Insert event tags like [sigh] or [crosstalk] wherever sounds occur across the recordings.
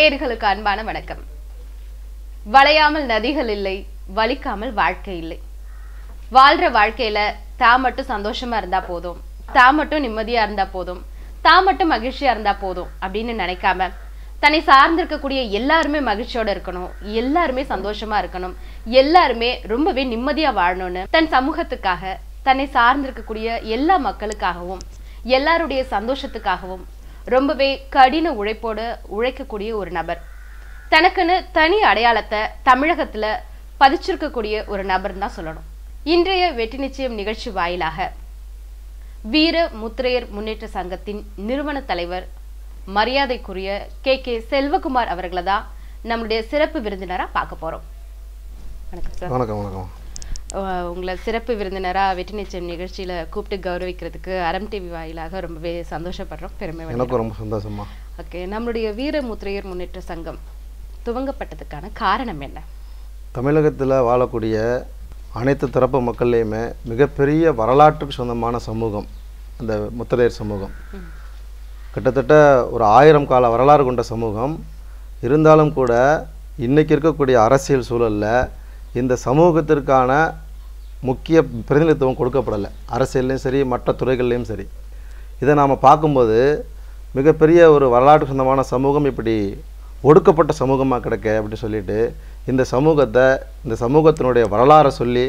நேயர்களுக்கு அன்பான வணக்கம் வளையாமல் நதிகள் இல்லை வலிக்காமல் வாழ்க்கை இல்லை வாழ்ற வாழ்க்கையில தா மட்டும் சந்தோஷமா இருந்தா போதும் தா மட்டும் நிம்மதியா இருந்தா போதும் தா மட்டும் மகிழ்ச்சியா இருந்தா போதும் அப்படின்னு நினைக்காம தன்னை சார்ந்திருக்கக்கூடிய எல்லாருமே மகிழ்ச்சியோட இருக்கணும் எல்லாருமே சந்தோஷமா இருக்கணும் எல்லாருமே ரொம்பவே நிம்மதியா வாழணும்னு தன் சமூகத்துக்காக தன்னை சார்ந்திருக்கக்கூடிய எல்லா மக்களுக்காகவும் எல்லாருடைய சந்தோஷத்துக்காகவும் ரொம்பவே கடின உழைப்போட உழைக்கக்கூடிய ஒரு நபர் தனக்குன்னு தனி அடையாளத்தை தமிழகத்தில் பதிச்சிருக்கக்கூடிய ஒரு நபர் தான் சொல்லணும் இன்றைய வெற்றி நிச்சயம் நிகழ்ச்சி வாயிலாக வீர முத்திரையர் முன்னேற்ற சங்கத்தின் நிறுவன தலைவர் மரியாதைக்குரிய கே கே செல்வகுமார் அவர்களை தான் நம்முடைய சிறப்பு விருந்தினராக பார்க்க போகிறோம் வணக்கம் வணக்கம் வணக்கம் உங்களை சிறப்பு விருந்தினராக வெற்றி நிகழ்ச்சியில் கூப்பிட்டு கௌரவிக்கிறதுக்கு அரம் டிவி வாயிலாக ரொம்பவே சந்தோஷப்படுறோம் பெருமை எனக்கு ரொம்ப சந்தோஷமா ஓகே நம்மளுடைய வீரமுத்திரையர் முன்னேற்ற சங்கம் துவங்கப்பட்டதுக்கான காரணம் என்ன தமிழகத்தில் வாழக்கூடிய அனைத்து தரப்பு மக்கள்லேயுமே மிகப்பெரிய வரலாற்றுக்கு சொந்தமான சமூகம் அந்த முத்திரையர் சமூகம் கிட்டத்தட்ட ஒரு ஆயிரம் கால வரலாறு கொண்ட சமூகம் இருந்தாலும் கூட இன்றைக்கி இருக்கக்கூடிய அரசியல் சூழலில் இந்த சமூகத்திற்கான முக்கிய பிரதிநிதித்துவம் கொடுக்கப்படலை அரசியல்லையும் சரி மற்ற துறைகள்லையும் சரி இதை நாம் பார்க்கும்போது மிகப்பெரிய ஒரு வரலாற்று சொந்தமான சமூகம் இப்படி ஒடுக்கப்பட்ட சமூகமாக கிடைக்க அப்படின்னு சொல்லிட்டு இந்த சமூகத்தை இந்த சமூகத்தினுடைய வரலாறை சொல்லி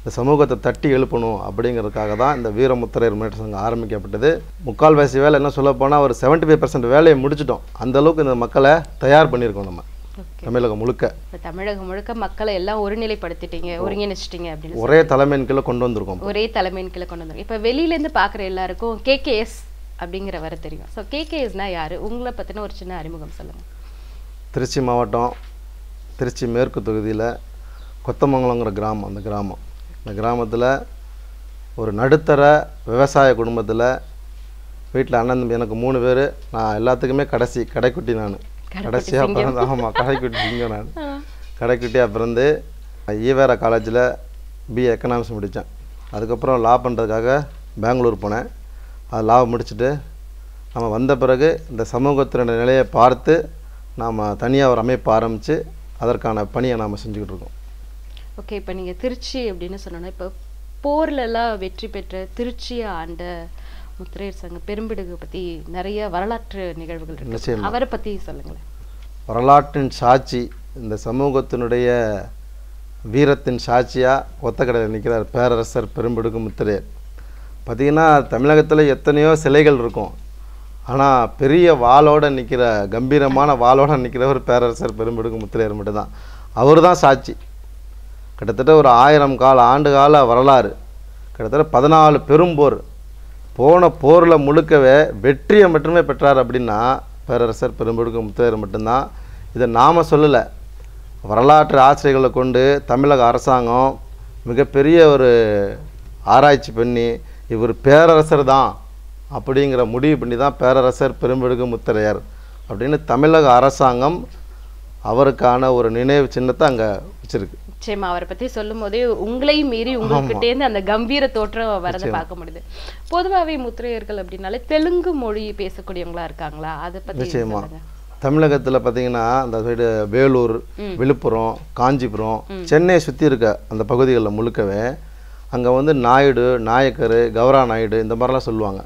இந்த சமூகத்தை தட்டி எழுப்பணும் அப்படிங்கிறதுக்காக தான் இந்த வீரமுத்திரையர் முன்னேற்ற சங்கம் ஆரம்பிக்கப்பட்டது முக்கால்வாசி வேலை என்ன சொல்லப்போனால் ஒரு செவன்ட்டி ஃபைவ் பர்சன்ட் வேலையை முடிச்சிட்டோம் அந்தளவுக்கு இந்த மக்களை தயார் பண்ணியிருக்கோம் நம்ம தமிழகம் முழுக்க இப்போ தமிழகம் முழுக்க மக்களை எல்லாம் ஒருநிலைப்படுத்திட்டீங்க ஒருங்கிணைச்சிட்டீங்க அப்படின்னு ஒரே தலைமையின் கீழே கொண்டு வந்திருக்கோம் ஒரே தலைமையின் கீழே கொண்டு வந்திருக்கோம் இப்போ வெளியிலேருந்து பார்க்குற எல்லாருக்கும் கேகேஎஸ் அப்படிங்கிற வர தெரியும் ஸோ கேகேஎஸ்னா யார் உங்களை பற்றின ஒரு சின்ன அறிமுகம் சொல்லுங்கள் திருச்சி மாவட்டம் திருச்சி மேற்கு தொகுதியில் கொத்தமங்கலங்கிற கிராமம் அந்த கிராமம் அந்த கிராமத்தில் ஒரு நடுத்தர விவசாய குடும்பத்தில் வீட்டில் அண்ணன் எனக்கு மூணு பேர் நான் எல்லாத்துக்குமே கடைசி கடைக்குட்டி நான் கடைசியாக பிறந்து ஆமாம் கடைக்குட்டி சிங்கம் நான் கடைக்குட்டியாக பிறந்து ஈவேரா காலேஜில் பிஏ எக்கனாமிக்ஸ் முடித்தேன் அதுக்கப்புறம் லா பண்ணுறதுக்காக பெங்களூர் போனேன் அது லா முடிச்சுட்டு நம்ம வந்த பிறகு இந்த சமூகத்தினுடைய நிலையை பார்த்து நாம் தனியாக ஒரு அமைப்பு ஆரம்பித்து அதற்கான பணியை நாம் செஞ்சுக்கிட்டு இருக்கோம் ஓகே இப்போ நீங்கள் திருச்சி அப்படின்னு சொன்னோன்னா இப்போ போர்லலாம் வெற்றி பெற்ற திருச்சியை ஆண்ட முத்திரையர் சங்க பெரும்பிடுகு பற்றி நிறைய வரலாற்று நிகழ்வுகள் இருக்கு அவரை பற்றி சொல்லுங்களேன் வரலாற்றின் சாட்சி இந்த சமூகத்தினுடைய வீரத்தின் சாட்சியாக ஒத்தக்கடையில் நிற்கிறார் பேரரசர் பெரும்பிடுகு முத்திரையர் பார்த்திங்கன்னா தமிழகத்தில் எத்தனையோ சிலைகள் இருக்கும் ஆனால் பெரிய வாளோடு நிற்கிற கம்பீரமான வாளோடு நிற்கிறவர் பேரரசர் பெரும்பிடுகு முத்திரையர் மட்டும்தான் அவர் தான் சாட்சி கிட்டத்தட்ட ஒரு ஆயிரம் கால ஆண்டு கால வரலாறு கிட்டத்தட்ட பதினாலு பெரும்போர் போன போரில் முழுக்கவே வெற்றியை மட்டுமே பெற்றார் அப்படின்னா பேரரசர் பெரும்படுக்கு முத்தையர் மட்டும்தான் இதை நாம் சொல்லலை வரலாற்று ஆசிரியர்களை கொண்டு தமிழக அரசாங்கம் மிகப்பெரிய ஒரு ஆராய்ச்சி பண்ணி இவர் பேரரசர் தான் அப்படிங்கிற முடிவு பண்ணி தான் பேரரசர் பெரும்பெடுக்கு முத்தரையர் அப்படின்னு தமிழக அரசாங்கம் அவருக்கான ஒரு நினைவு சின்னத்தை அங்கே வச்சுருக்கு நிச்சயமா அவரை பத்தி சொல்லும் போதே உங்களையும் மீறி உங்ககிட்டேருந்து அந்த கம்பீர தோற்றம் வரத பார்க்க முடியுது பொதுவாகவே முத்திரையர்கள் அப்படின்னாலே தெலுங்கு மொழி பேசக்கூடியவங்களா இருக்காங்களா அதை பத்தி நிச்சயமா தமிழகத்தில் பார்த்தீங்கன்னா அந்த சைடு வேலூர் விழுப்புரம் காஞ்சிபுரம் சென்னையை சுற்றி இருக்க அந்த பகுதிகளில் முழுக்கவே அங்கே வந்து நாயுடு நாயக்கர் கௌரா நாயுடு இந்த மாதிரிலாம் சொல்லுவாங்க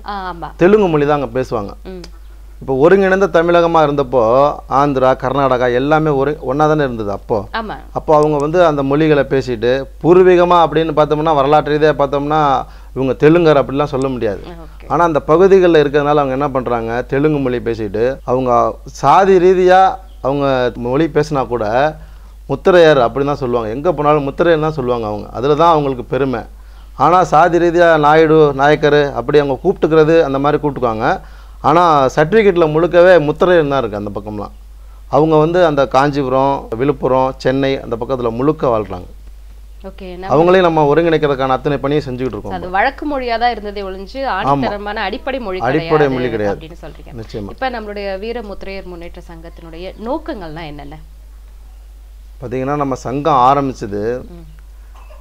தெலுங்கு மொழி தான் அங்கே பேசுவாங்க இப்போ ஒருங்கிணைந்த தமிழகமாக இருந்தப்போ ஆந்திரா கர்நாடகா எல்லாமே ஒரு ஒன்றா தானே இருந்தது அப்போது அப்போ அவங்க வந்து அந்த மொழிகளை பேசிட்டு பூர்வீகமாக அப்படின்னு பார்த்தோம்னா வரலாற்று இதே பார்த்தோம்னா இவங்க தெலுங்கர் அப்படிலாம் சொல்ல முடியாது ஆனால் அந்த பகுதிகளில் இருக்கிறதுனால அவங்க என்ன பண்ணுறாங்க தெலுங்கு மொழி பேசிட்டு அவங்க சாதி ரீதியாக அவங்க மொழி பேசினா கூட முத்திரையர் அப்படின் தான் சொல்லுவாங்க எங்கே போனாலும் முத்திரையர் தான் சொல்லுவாங்க அவங்க அதில் தான் அவங்களுக்கு பெருமை ஆனால் சாதி ரீதியாக நாயுடு நாயக்கர் அப்படி அவங்க கூப்பிட்டுக்கிறது அந்த மாதிரி கூப்பிட்டுக்குவாங்க ஆனால் சர்டிஃபிகேட்டில் முழுக்கவே முத்திரையில் தான் இருக்குது அந்த பக்கம்லாம் அவங்க வந்து அந்த காஞ்சிபுரம் விழுப்புரம் சென்னை அந்த பக்கத்தில் முழுக்க வாழ்கிறாங்க அவங்களே நம்ம ஒருங்கிணைக்கிறதுக்கான அத்தனை பணியை செஞ்சுட்டு இருக்கோம் அது வழக்கு மொழியா தான் இருந்ததே ஒழிஞ்சு ஆணித்தரமான அடிப்படை மொழி அடிப்படை மொழி கிடையாது நிச்சயமா இப்போ நம்மளுடைய முத்திரையர் முன்னேற்ற சங்கத்தினுடைய நோக்கங்கள்லாம் என்னென்ன பார்த்தீங்கன்னா நம்ம சங்கம் ஆரம்பிச்சது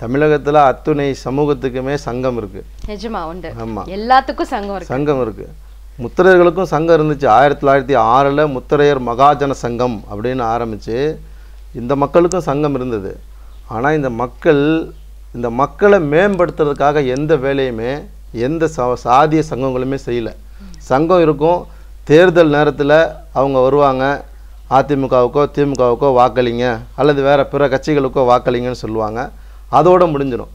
தமிழகத்தில் அத்துணை சமூகத்துக்குமே சங்கம் இருக்கு நிஜமா உண்டு எல்லாத்துக்கும் சங்கம் இருக்கு சங்கம் இருக்கு முத்திரையர்களுக்கும் சங்கம் இருந்துச்சு ஆயிரத்தி தொள்ளாயிரத்தி ஆறில் முத்திரையர் மகாஜன சங்கம் அப்படின்னு ஆரம்பித்து இந்த மக்களுக்கும் சங்கம் இருந்தது ஆனால் இந்த மக்கள் இந்த மக்களை மேம்படுத்துறதுக்காக எந்த வேலையுமே எந்த ச சாதிய சங்கங்களுமே செய்யலை சங்கம் இருக்கும் தேர்தல் நேரத்தில் அவங்க வருவாங்க அதிமுகவுக்கோ திமுகவுக்கோ வாக்களிங்க அல்லது வேறு பிற கட்சிகளுக்கோ வாக்களிங்கன்னு சொல்லுவாங்க அதோடு முடிஞ்சிடும்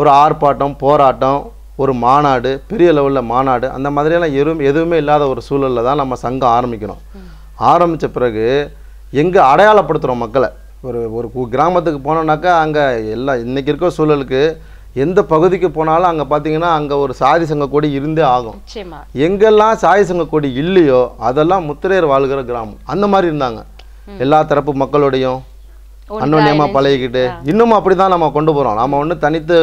ஒரு ஆர்ப்பாட்டம் போராட்டம் ஒரு மாநாடு பெரிய லெவலில் மாநாடு அந்த மாதிரியெல்லாம் எதுவும் எதுவுமே இல்லாத ஒரு சூழலில் தான் நம்ம சங்கம் ஆரம்பிக்கணும் ஆரம்பித்த பிறகு எங்கே அடையாளப்படுத்துகிறோம் மக்களை ஒரு ஒரு கிராமத்துக்கு போனோம்னாக்கா அங்கே எல்லாம் இன்றைக்கி இருக்கிற சூழலுக்கு எந்த பகுதிக்கு போனாலும் அங்கே பார்த்தீங்கன்னா அங்கே ஒரு சாதி சங்க கொடி இருந்தே ஆகும் எங்கெல்லாம் சாதி சங்க கொடி இல்லையோ அதெல்லாம் முத்திரையர் வாழ்கிற கிராமம் அந்த மாதிரி இருந்தாங்க எல்லா தரப்பு மக்களோடையும் அன்னோன்யமாக பழகிக்கிட்டு இன்னமும் அப்படி தான் நம்ம கொண்டு போகிறோம் நம்ம ஒன்று தனித்து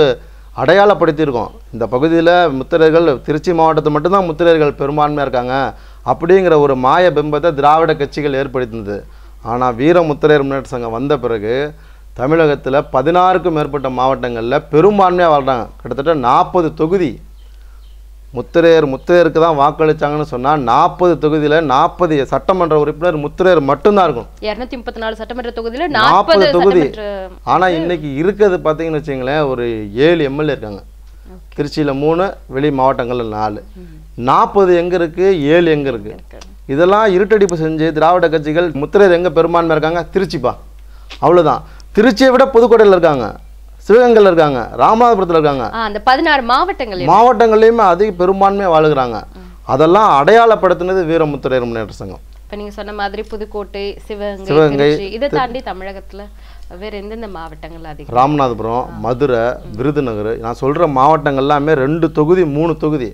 அடையாளப்படுத்தியிருக்கோம் இந்த பகுதியில் முத்திரையர்கள் திருச்சி மாவட்டத்தில் மட்டும்தான் முத்திரையர்கள் பெரும்பான்மையாக இருக்காங்க அப்படிங்கிற ஒரு மாய பிம்பத்தை திராவிட கட்சிகள் ஏற்படுத்தினது ஆனால் வீர முத்திரையர் முன்னேற்ற சங்கம் வந்த பிறகு தமிழகத்தில் பதினாறுக்கும் மேற்பட்ட மாவட்டங்களில் பெரும்பான்மையாக வாழ்கிறாங்க கிட்டத்தட்ட நாற்பது தொகுதி முத்திரையர் முத்திரையருக்கு தான் வாக்களிச்சாங்கன்னு சொன்னால் நாற்பது தொகுதியில் நாற்பது சட்டமன்ற உறுப்பினர் முத்திரையர் மட்டும்தான் இருக்கும் இரநூத்தி முப்பத்தி நாலு சட்டமன்ற தொகுதியில் நாற்பது தொகுதி ஆனால் இன்னைக்கு இருக்கிறது பார்த்தீங்கன்னு வச்சுங்களேன் ஒரு ஏழு எம்எல்ஏ இருக்காங்க திருச்சியில் மூணு வெளி மாவட்டங்களில் நாலு நாற்பது எங்கே இருக்குது ஏழு எங்கே இருக்குது இதெல்லாம் இருட்டடிப்பு செஞ்சு திராவிட கட்சிகள் முத்திரையர் எங்கே பெரும்பான்மை இருக்காங்க திருச்சிப்பா அவ்வளோதான் திருச்சியை விட புதுக்கோட்டையில் இருக்காங்க சிவகங்கையில் இருக்காங்க ராமநாதபுரத்தில் இருக்காங்க அந்த பதினாறு மாவட்டங்கள் அதிக பெரும்பான்மையாக வாழுகிறாங்க அதெல்லாம் அடையாளப்படுத்தினது வீரமுத்துரையர் முன்னேற்ற சங்கம் இப்போ நீங்கள் சொன்ன மாதிரி புதுக்கோட்டை சிவகங்கை சிவகங்கை இதை தாண்டி தமிழகத்தில் வேறு எந்தெந்த மாவட்டங்கள் அதிகம் ராமநாதபுரம் மதுரை விருதுநகர் நான் சொல்கிற மாவட்டங்கள் எல்லாமே ரெண்டு தொகுதி மூணு தொகுதி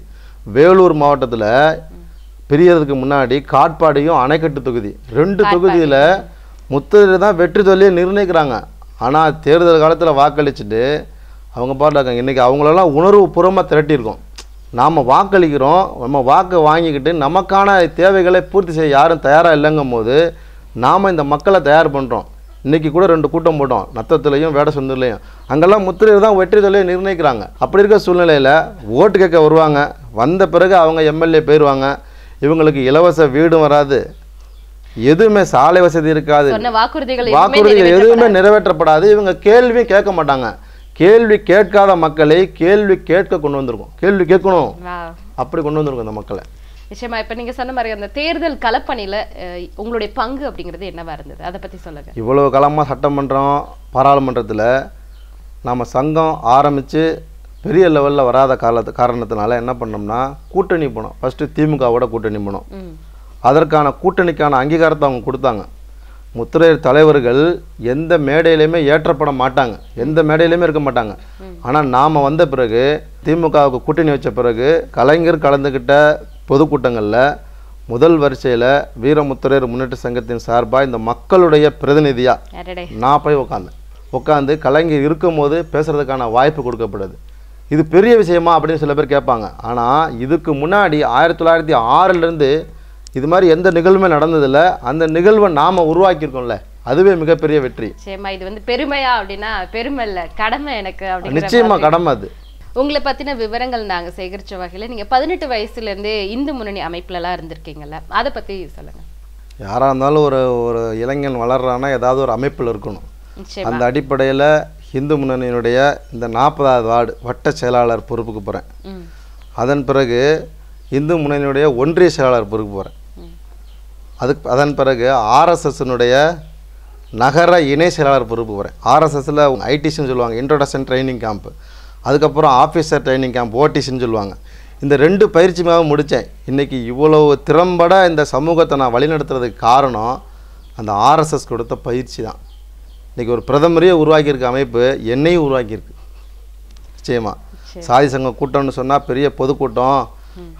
வேலூர் மாவட்டத்தில் பிரியறதுக்கு முன்னாடி காட்பாடியும் அணைக்கட்டு தொகுதி ரெண்டு தொகுதியில் முத்திரை தான் வெற்றி தொல்லையை நிர்ணயிக்கிறாங்க ஆனால் தேர்தல் காலத்தில் வாக்களிச்சுட்டு அவங்க பாட்டு இன்றைக்கி அவங்களெல்லாம் உணர்வு புறமாக திரட்டியிருக்கோம் நாம் வாக்களிக்கிறோம் நம்ம வாக்கு வாங்கிக்கிட்டு நமக்கான தேவைகளை பூர்த்தி செய்ய யாரும் தயாராக இல்லைங்கும் போது நாம் இந்த மக்களை தயார் பண்ணுறோம் இன்றைக்கி கூட ரெண்டு கூட்டம் போட்டோம் நத்தத்துலேயும் வேட சுந்தர்லேயும் அங்கெல்லாம் முத்திரையில் தான் வெற்றி தொழிலை நிர்ணயிக்கிறாங்க அப்படி இருக்க சூழ்நிலையில் ஓட்டு கேட்க வருவாங்க வந்த பிறகு அவங்க எம்எல்ஏ போயிடுவாங்க இவங்களுக்கு இலவச வீடும் வராது எதுவுமே சாலை வசதி இருக்காது வாக்குறுதிகள் எதுவுமே நிறைவேற்றப்படாது இவங்க கேள்வி கேட்க மாட்டாங்க கேள்வி கேட்காத மக்களை கேள்வி கேட்க கொண்டு வந்திருக்கோம் கேள்வி கேட்கணும் அப்படி கொண்டு வந்திருக்கோம் இந்த மக்களை நிச்சயமா இப்போ நீங்க சொன்ன மாதிரி அந்த தேர்தல் கலப்பணியில உங்களுடைய பங்கு அப்படிங்கிறது என்னவா இருந்தது அதை பற்றி சொல்லுங்க இவ்வளவு காலமாக சட்டமன்றம் பாராளுமன்றத்துல நம்ம சங்கம் ஆரம்பிச்சு பெரிய லெவலில் வராத காலத்து காரணத்தினால என்ன பண்ணோம்னா கூட்டணி போனோம் ஃபஸ்ட்டு திமுகவோட கூட்டணி போனோம் அதற்கான கூட்டணிக்கான அங்கீகாரத்தை அவங்க கொடுத்தாங்க முத்திரையர் தலைவர்கள் எந்த மேடையிலையுமே ஏற்றப்பட மாட்டாங்க எந்த மேடையிலையுமே இருக்க மாட்டாங்க ஆனால் நாம் வந்த பிறகு திமுகவுக்கு கூட்டணி வச்ச பிறகு கலைஞர் கலந்துக்கிட்ட பொதுக்கூட்டங்களில் முதல் வரிசையில் வீரமுத்திரையர் முன்னேற்ற சங்கத்தின் சார்பாக இந்த மக்களுடைய பிரதிநிதியாக நான் போய் உட்காந்தேன் உட்காந்து கலைஞர் இருக்கும் போது பேசுகிறதுக்கான வாய்ப்பு கொடுக்கப்படுது இது பெரிய விஷயமா அப்படின்னு சில பேர் கேட்பாங்க ஆனால் இதுக்கு முன்னாடி ஆயிரத்தி தொள்ளாயிரத்தி ஆறிலிருந்து இது மாதிரி எந்த நிகழ்வுமே நடந்ததில்லை அந்த நிகழ்வை நாம் உருவாக்கியிருக்கோம்ல அதுவே மிகப்பெரிய வெற்றி நிச்சயமா இது வந்து பெருமையா அப்படின்னா பெருமை இல்லை கடமை எனக்கு நிச்சயமா கடமை அது உங்களை பற்றின விவரங்கள் நாங்கள் சேகரித்த வகையில் நீங்கள் பதினெட்டு வயசுலேருந்து இந்து முன்னணி அமைப்புலலாம் இருந்திருக்கீங்கல்ல அதை பற்றி சொல்லுங்கள் யாராக இருந்தாலும் ஒரு ஒரு இளைஞன் வளர்றான்னா ஏதாவது ஒரு அமைப்பில் இருக்கணும் அந்த அடிப்படையில் இந்து முன்னணியினுடைய இந்த நாற்பதாவது வார்டு வட்ட செயலாளர் பொறுப்புக்கு போகிறேன் அதன் பிறகு இந்து முன்னணியினுடைய ஒன்றிய செயலாளர் பொறுப்பு போகிறேன் அதுக்கு அதன் பிறகு ஆர்எஸ்எஸ்னுடைய நகர இணை செயலாளர் பொறுப்பு வரேன் ஆர்எஸ்எஸில் ஐடிசின்னு சொல்லுவாங்க இன்ட்ரோடக்ஷன் ட்ரைனிங் கேம்ப் அதுக்கப்புறம் ஆஃபீஸர் ட்ரைனிங் கேம்ப் ஓடிசின்னு சொல்லுவாங்க இந்த ரெண்டு பயிற்சி முடித்தேன் இன்றைக்கி இவ்வளோ திறம்பட இந்த சமூகத்தை நான் வழிநடத்துறதுக்கு காரணம் அந்த ஆர்எஸ்எஸ் கொடுத்த பயிற்சி தான் இன்றைக்கி ஒரு பிரதமரையே உருவாக்கியிருக்க அமைப்பு என்னையும் உருவாக்கியிருக்கு நிச்சயமாக சாதி சங்க கூட்டம்னு சொன்னால் பெரிய பொதுக்கூட்டம்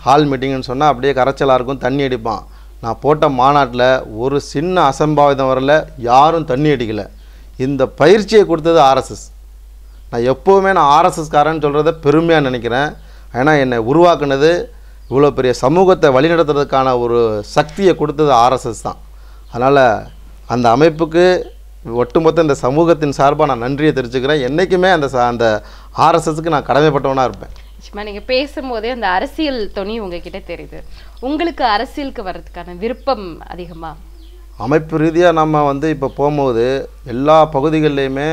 ஹால் மீட்டிங்னு சொன்னால் அப்படியே கரைச்சலாக இருக்கும் தண்ணி அடிப்பான் நான் போட்ட மாநாட்டில் ஒரு சின்ன அசம்பாவிதம் வரல யாரும் தண்ணி அடிக்கலை இந்த பயிற்சியை கொடுத்தது ஆர்எஸ்எஸ் நான் எப்போவுமே நான் ஆர்எஸ்எஸ்காரன்னு சொல்கிறத பெருமையாக நினைக்கிறேன் ஏன்னா என்னை உருவாக்குனது இவ்வளோ பெரிய சமூகத்தை வழிநடத்துறதுக்கான ஒரு சக்தியை கொடுத்தது ஆர்எஸ்எஸ் தான் அதனால் அந்த அமைப்புக்கு ஒட்டுமொத்த இந்த சமூகத்தின் சார்பாக நான் நன்றியை தெரிஞ்சுக்கிறேன் என்றைக்குமே அந்த அந்த ஆர்எஸ்எஸ்க்கு நான் கடமைப்பட்டவனாக இருப்பேன் சும்மா நீங்கள் பேசும்போதே அந்த அரசியல் துணி உங்ககிட்ட தெரியுது உங்களுக்கு அரசியலுக்கு வர்றதுக்கான விருப்பம் அதிகமாக அமைப்பு ரீதியாக நம்ம வந்து இப்போ போகும்போது எல்லா பகுதிகள்லேயுமே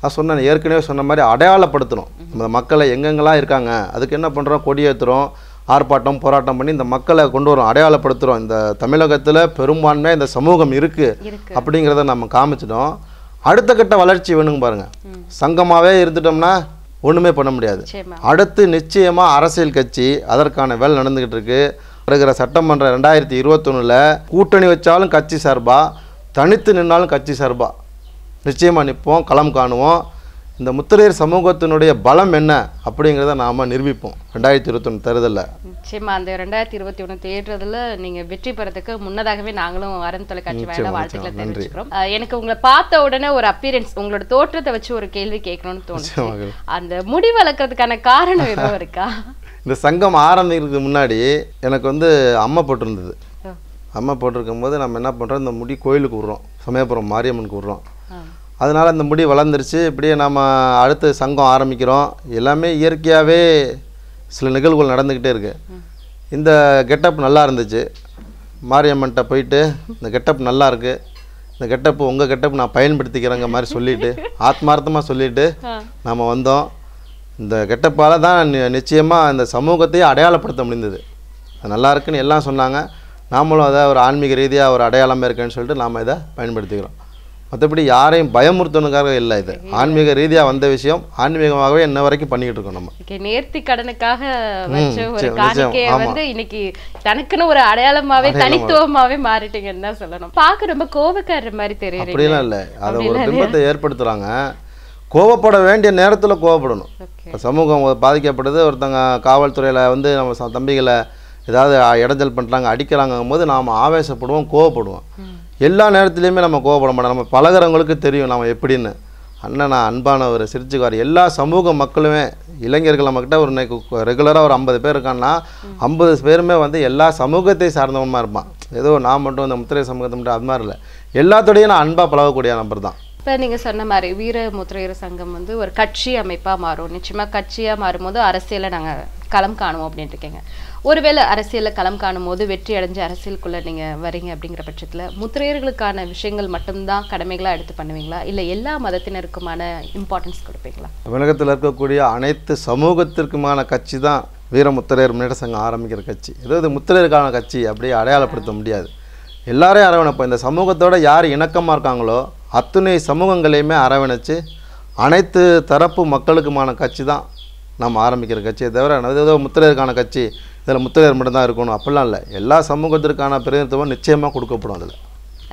நான் சொன்னேன் ஏற்கனவே சொன்ன மாதிரி அடையாளப்படுத்தணும் இந்த மக்களை எங்கெங்கெல்லாம் இருக்காங்க அதுக்கு என்ன பண்ணுறோம் கொடியேற்றுறோம் ஆர்ப்பாட்டம் போராட்டம் பண்ணி இந்த மக்களை கொண்டு வரும் அடையாளப்படுத்துகிறோம் இந்த தமிழகத்தில் பெரும்பான்மையாக இந்த சமூகம் இருக்குது அப்படிங்கிறத நம்ம காமிச்சிட்டோம் அடுத்த கட்ட வளர்ச்சி வேணுங்க பாருங்கள் சங்கமாகவே இருந்துட்டோம்னா ஒன்றுமே பண்ண முடியாது அடுத்து நிச்சயமாக அரசியல் கட்சி அதற்கான வேலை நடந்துக்கிட்டு இருக்கு வருகிற சட்டமன்ற ரெண்டாயிரத்தி இருபத்தொன்னில் கூட்டணி வச்சாலும் கட்சி சார்பாக தனித்து நின்னாலும் கட்சி சார்பாக நிச்சயமாக நிற்போம் களம் காணுவோம் இந்த முத்திரையர் சமூகத்தினுடைய பலம் என்ன அப்படிங்கிறத நாம் நிரூபிப்போம் ரெண்டாயிரத்தி இருபத்தொன்று தேர்தலில் நிச்சயமாக அந்த ரெண்டாயிரத்தி இருபத்தி ஒன்று தேர்தலில் நீங்கள் வெற்றி பெறதுக்கு முன்னதாகவே நாங்களும் அரண் தொலைக்காட்சி வாயிலாக வாழ்த்துக்களை தெரிஞ்சுக்கிறோம் எனக்கு உங்களை பார்த்த உடனே ஒரு அப்பியரன்ஸ் உங்களோட தோற்றத்தை வச்சு ஒரு கேள்வி கேட்கணும்னு தோணுச்சு அந்த முடி வளர்க்குறதுக்கான காரணம் எதுவும் [laughs] இருக்கா இந்த சங்கம் ஆரம்பிக்கிறதுக்கு முன்னாடி எனக்கு வந்து அம்மா போட்டிருந்தது அம்மா போட்டிருக்கும் போது நம்ம என்ன பண்ணுறோம் இந்த முடி கோயிலுக்கு விட்றோம் சமயபுரம் மாரியம்மனுக்கு விட்றோம் அதனால் அந்த முடி வளர்ந்துருச்சு இப்படியே நாம் அடுத்து சங்கம் ஆரம்பிக்கிறோம் எல்லாமே இயற்கையாகவே சில நிகழ்வுகள் நடந்துக்கிட்டே இருக்குது இந்த கெட்டப் நல்லா இருந்துச்சு மாரியம்மன்ட்ட போயிட்டு இந்த கெட்டப் நல்லா இருக்குது இந்த கெட்டப் உங்கள் கெட்டப் நான் பயன்படுத்திக்கிறேங்க மாதிரி சொல்லிவிட்டு ஆத்மார்த்தமாக சொல்லிவிட்டு நாம் வந்தோம் இந்த கெட்டப்பால் தான் நிச்சயமாக இந்த சமூகத்தையே அடையாளப்படுத்த முடிந்தது நல்லா இருக்குன்னு எல்லாம் சொன்னாங்க நாமளும் அதை ஒரு ஆன்மீக ரீதியாக ஒரு அடையாளமாக இருக்குன்னு சொல்லிட்டு நாம் இதை பயன்படுத்திக்கிறோம் மற்றபடி யாரையும் பயமுறுத்தணுக்காக இல்லை இது ஆன்மீக ரீதியாக வந்த விஷயம் ஆன்மீகமாகவே என்ன வரைக்கும் பண்ணிக்கிட்டு இருக்கோம் நம்ம நேர்த்தி கடனுக்காக இன்னைக்கு தனக்குன்னு ஒரு அடையாளமாவே தனித்துவமாவே மாறிட்டீங்கன்னு தான் சொல்லணும் பார்க்க ரொம்ப கோபக்காரர் மாதிரி தெரியும் அப்படிலாம் இல்லை அதை ஒரு பிம்பத்தை ஏற்படுத்துகிறாங்க கோவப்பட வேண்டிய நேரத்தில் கோவப்படணும் சமூகம் பாதிக்கப்படுது ஒருத்தங்க காவல்துறையில் வந்து நம்ம தம்பிகளை ஏதாவது இடைஞ்சல் பண்ணுறாங்க அடிக்கிறாங்கும் போது நாம் ஆவேசப்படுவோம் கோவப்படுவோம் எல்லா நேரத்துலையுமே நம்ம கோவப்பட மாட்டோம் நம்ம பழகிறவங்களுக்கு தெரியும் நம்ம எப்படின்னு அண்ணனா அன்பானவர் சிரிச்சுக்கார் எல்லா சமூக மக்களுமே இளைஞர்கள் நம்மக்கிட்ட ஒரு இன்னைக்கு ரெகுலராக ஒரு ஐம்பது பேர் இருக்கான்னா ஐம்பது பேருமே வந்து எல்லா சமூகத்தை சார்ந்தவன் இருப்பான் ஏதோ நான் மட்டும் இந்த முத்திரை சமூகத்தை மட்டும் அது மாதிரி இல்லை எல்லாத்தோடையும் நான் அன்பாக பழகக்கூடிய நம்பர் தான் இப்போ நீங்கள் சொன்ன மாதிரி வீர முத்திரையர் சங்கம் வந்து ஒரு கட்சி அமைப்பாக மாறும் நிச்சயமாக கட்சியாக மாறும்போது அரசியலை நாங்கள் களம் காணுவோம் அப்படின்ட்டு இருக்கேங்க ஒருவேளை அரசியலில் களம் காணும் போது வெற்றி அடைஞ்சு அரசியலுக்குள்ளே நீங்கள் வரீங்க அப்படிங்கிற பட்சத்தில் முத்திரையர்களுக்கான விஷயங்கள் மட்டும்தான் கடமைகளாக எடுத்து பண்ணுவீங்களா இல்லை எல்லா மதத்தினருக்குமான இம்பார்ட்டன்ஸ் கொடுப்பீங்களா தமிழகத்தில் இருக்கக்கூடிய அனைத்து சமூகத்திற்குமான கட்சி தான் முத்திரையர் முன்னேற்ற சங்கம் ஆரம்பிக்கிற கட்சி ஏதாவது முத்திரையருக்கான கட்சி அப்படியே அடையாளப்படுத்த முடியாது எல்லாரையும் அரவணைப்போம் இந்த சமூகத்தோட யார் இணக்கமாக இருக்காங்களோ அத்துணை சமூகங்களையுமே அரவணைச்சு அனைத்து தரப்பு மக்களுக்குமான கட்சி தான் நம்ம ஆரம்பிக்கிற கட்சியை தவிர ஏதோ முத்திரையருக்கான கட்சி இதில் முத்தரையர் மட்டும்தான் இருக்கணும் அப்படிலாம் இல்லை எல்லா சமூகத்திற்கான பிரதிநிதித்துவம் நிச்சயமாக கொடுக்கப்படும் அதில்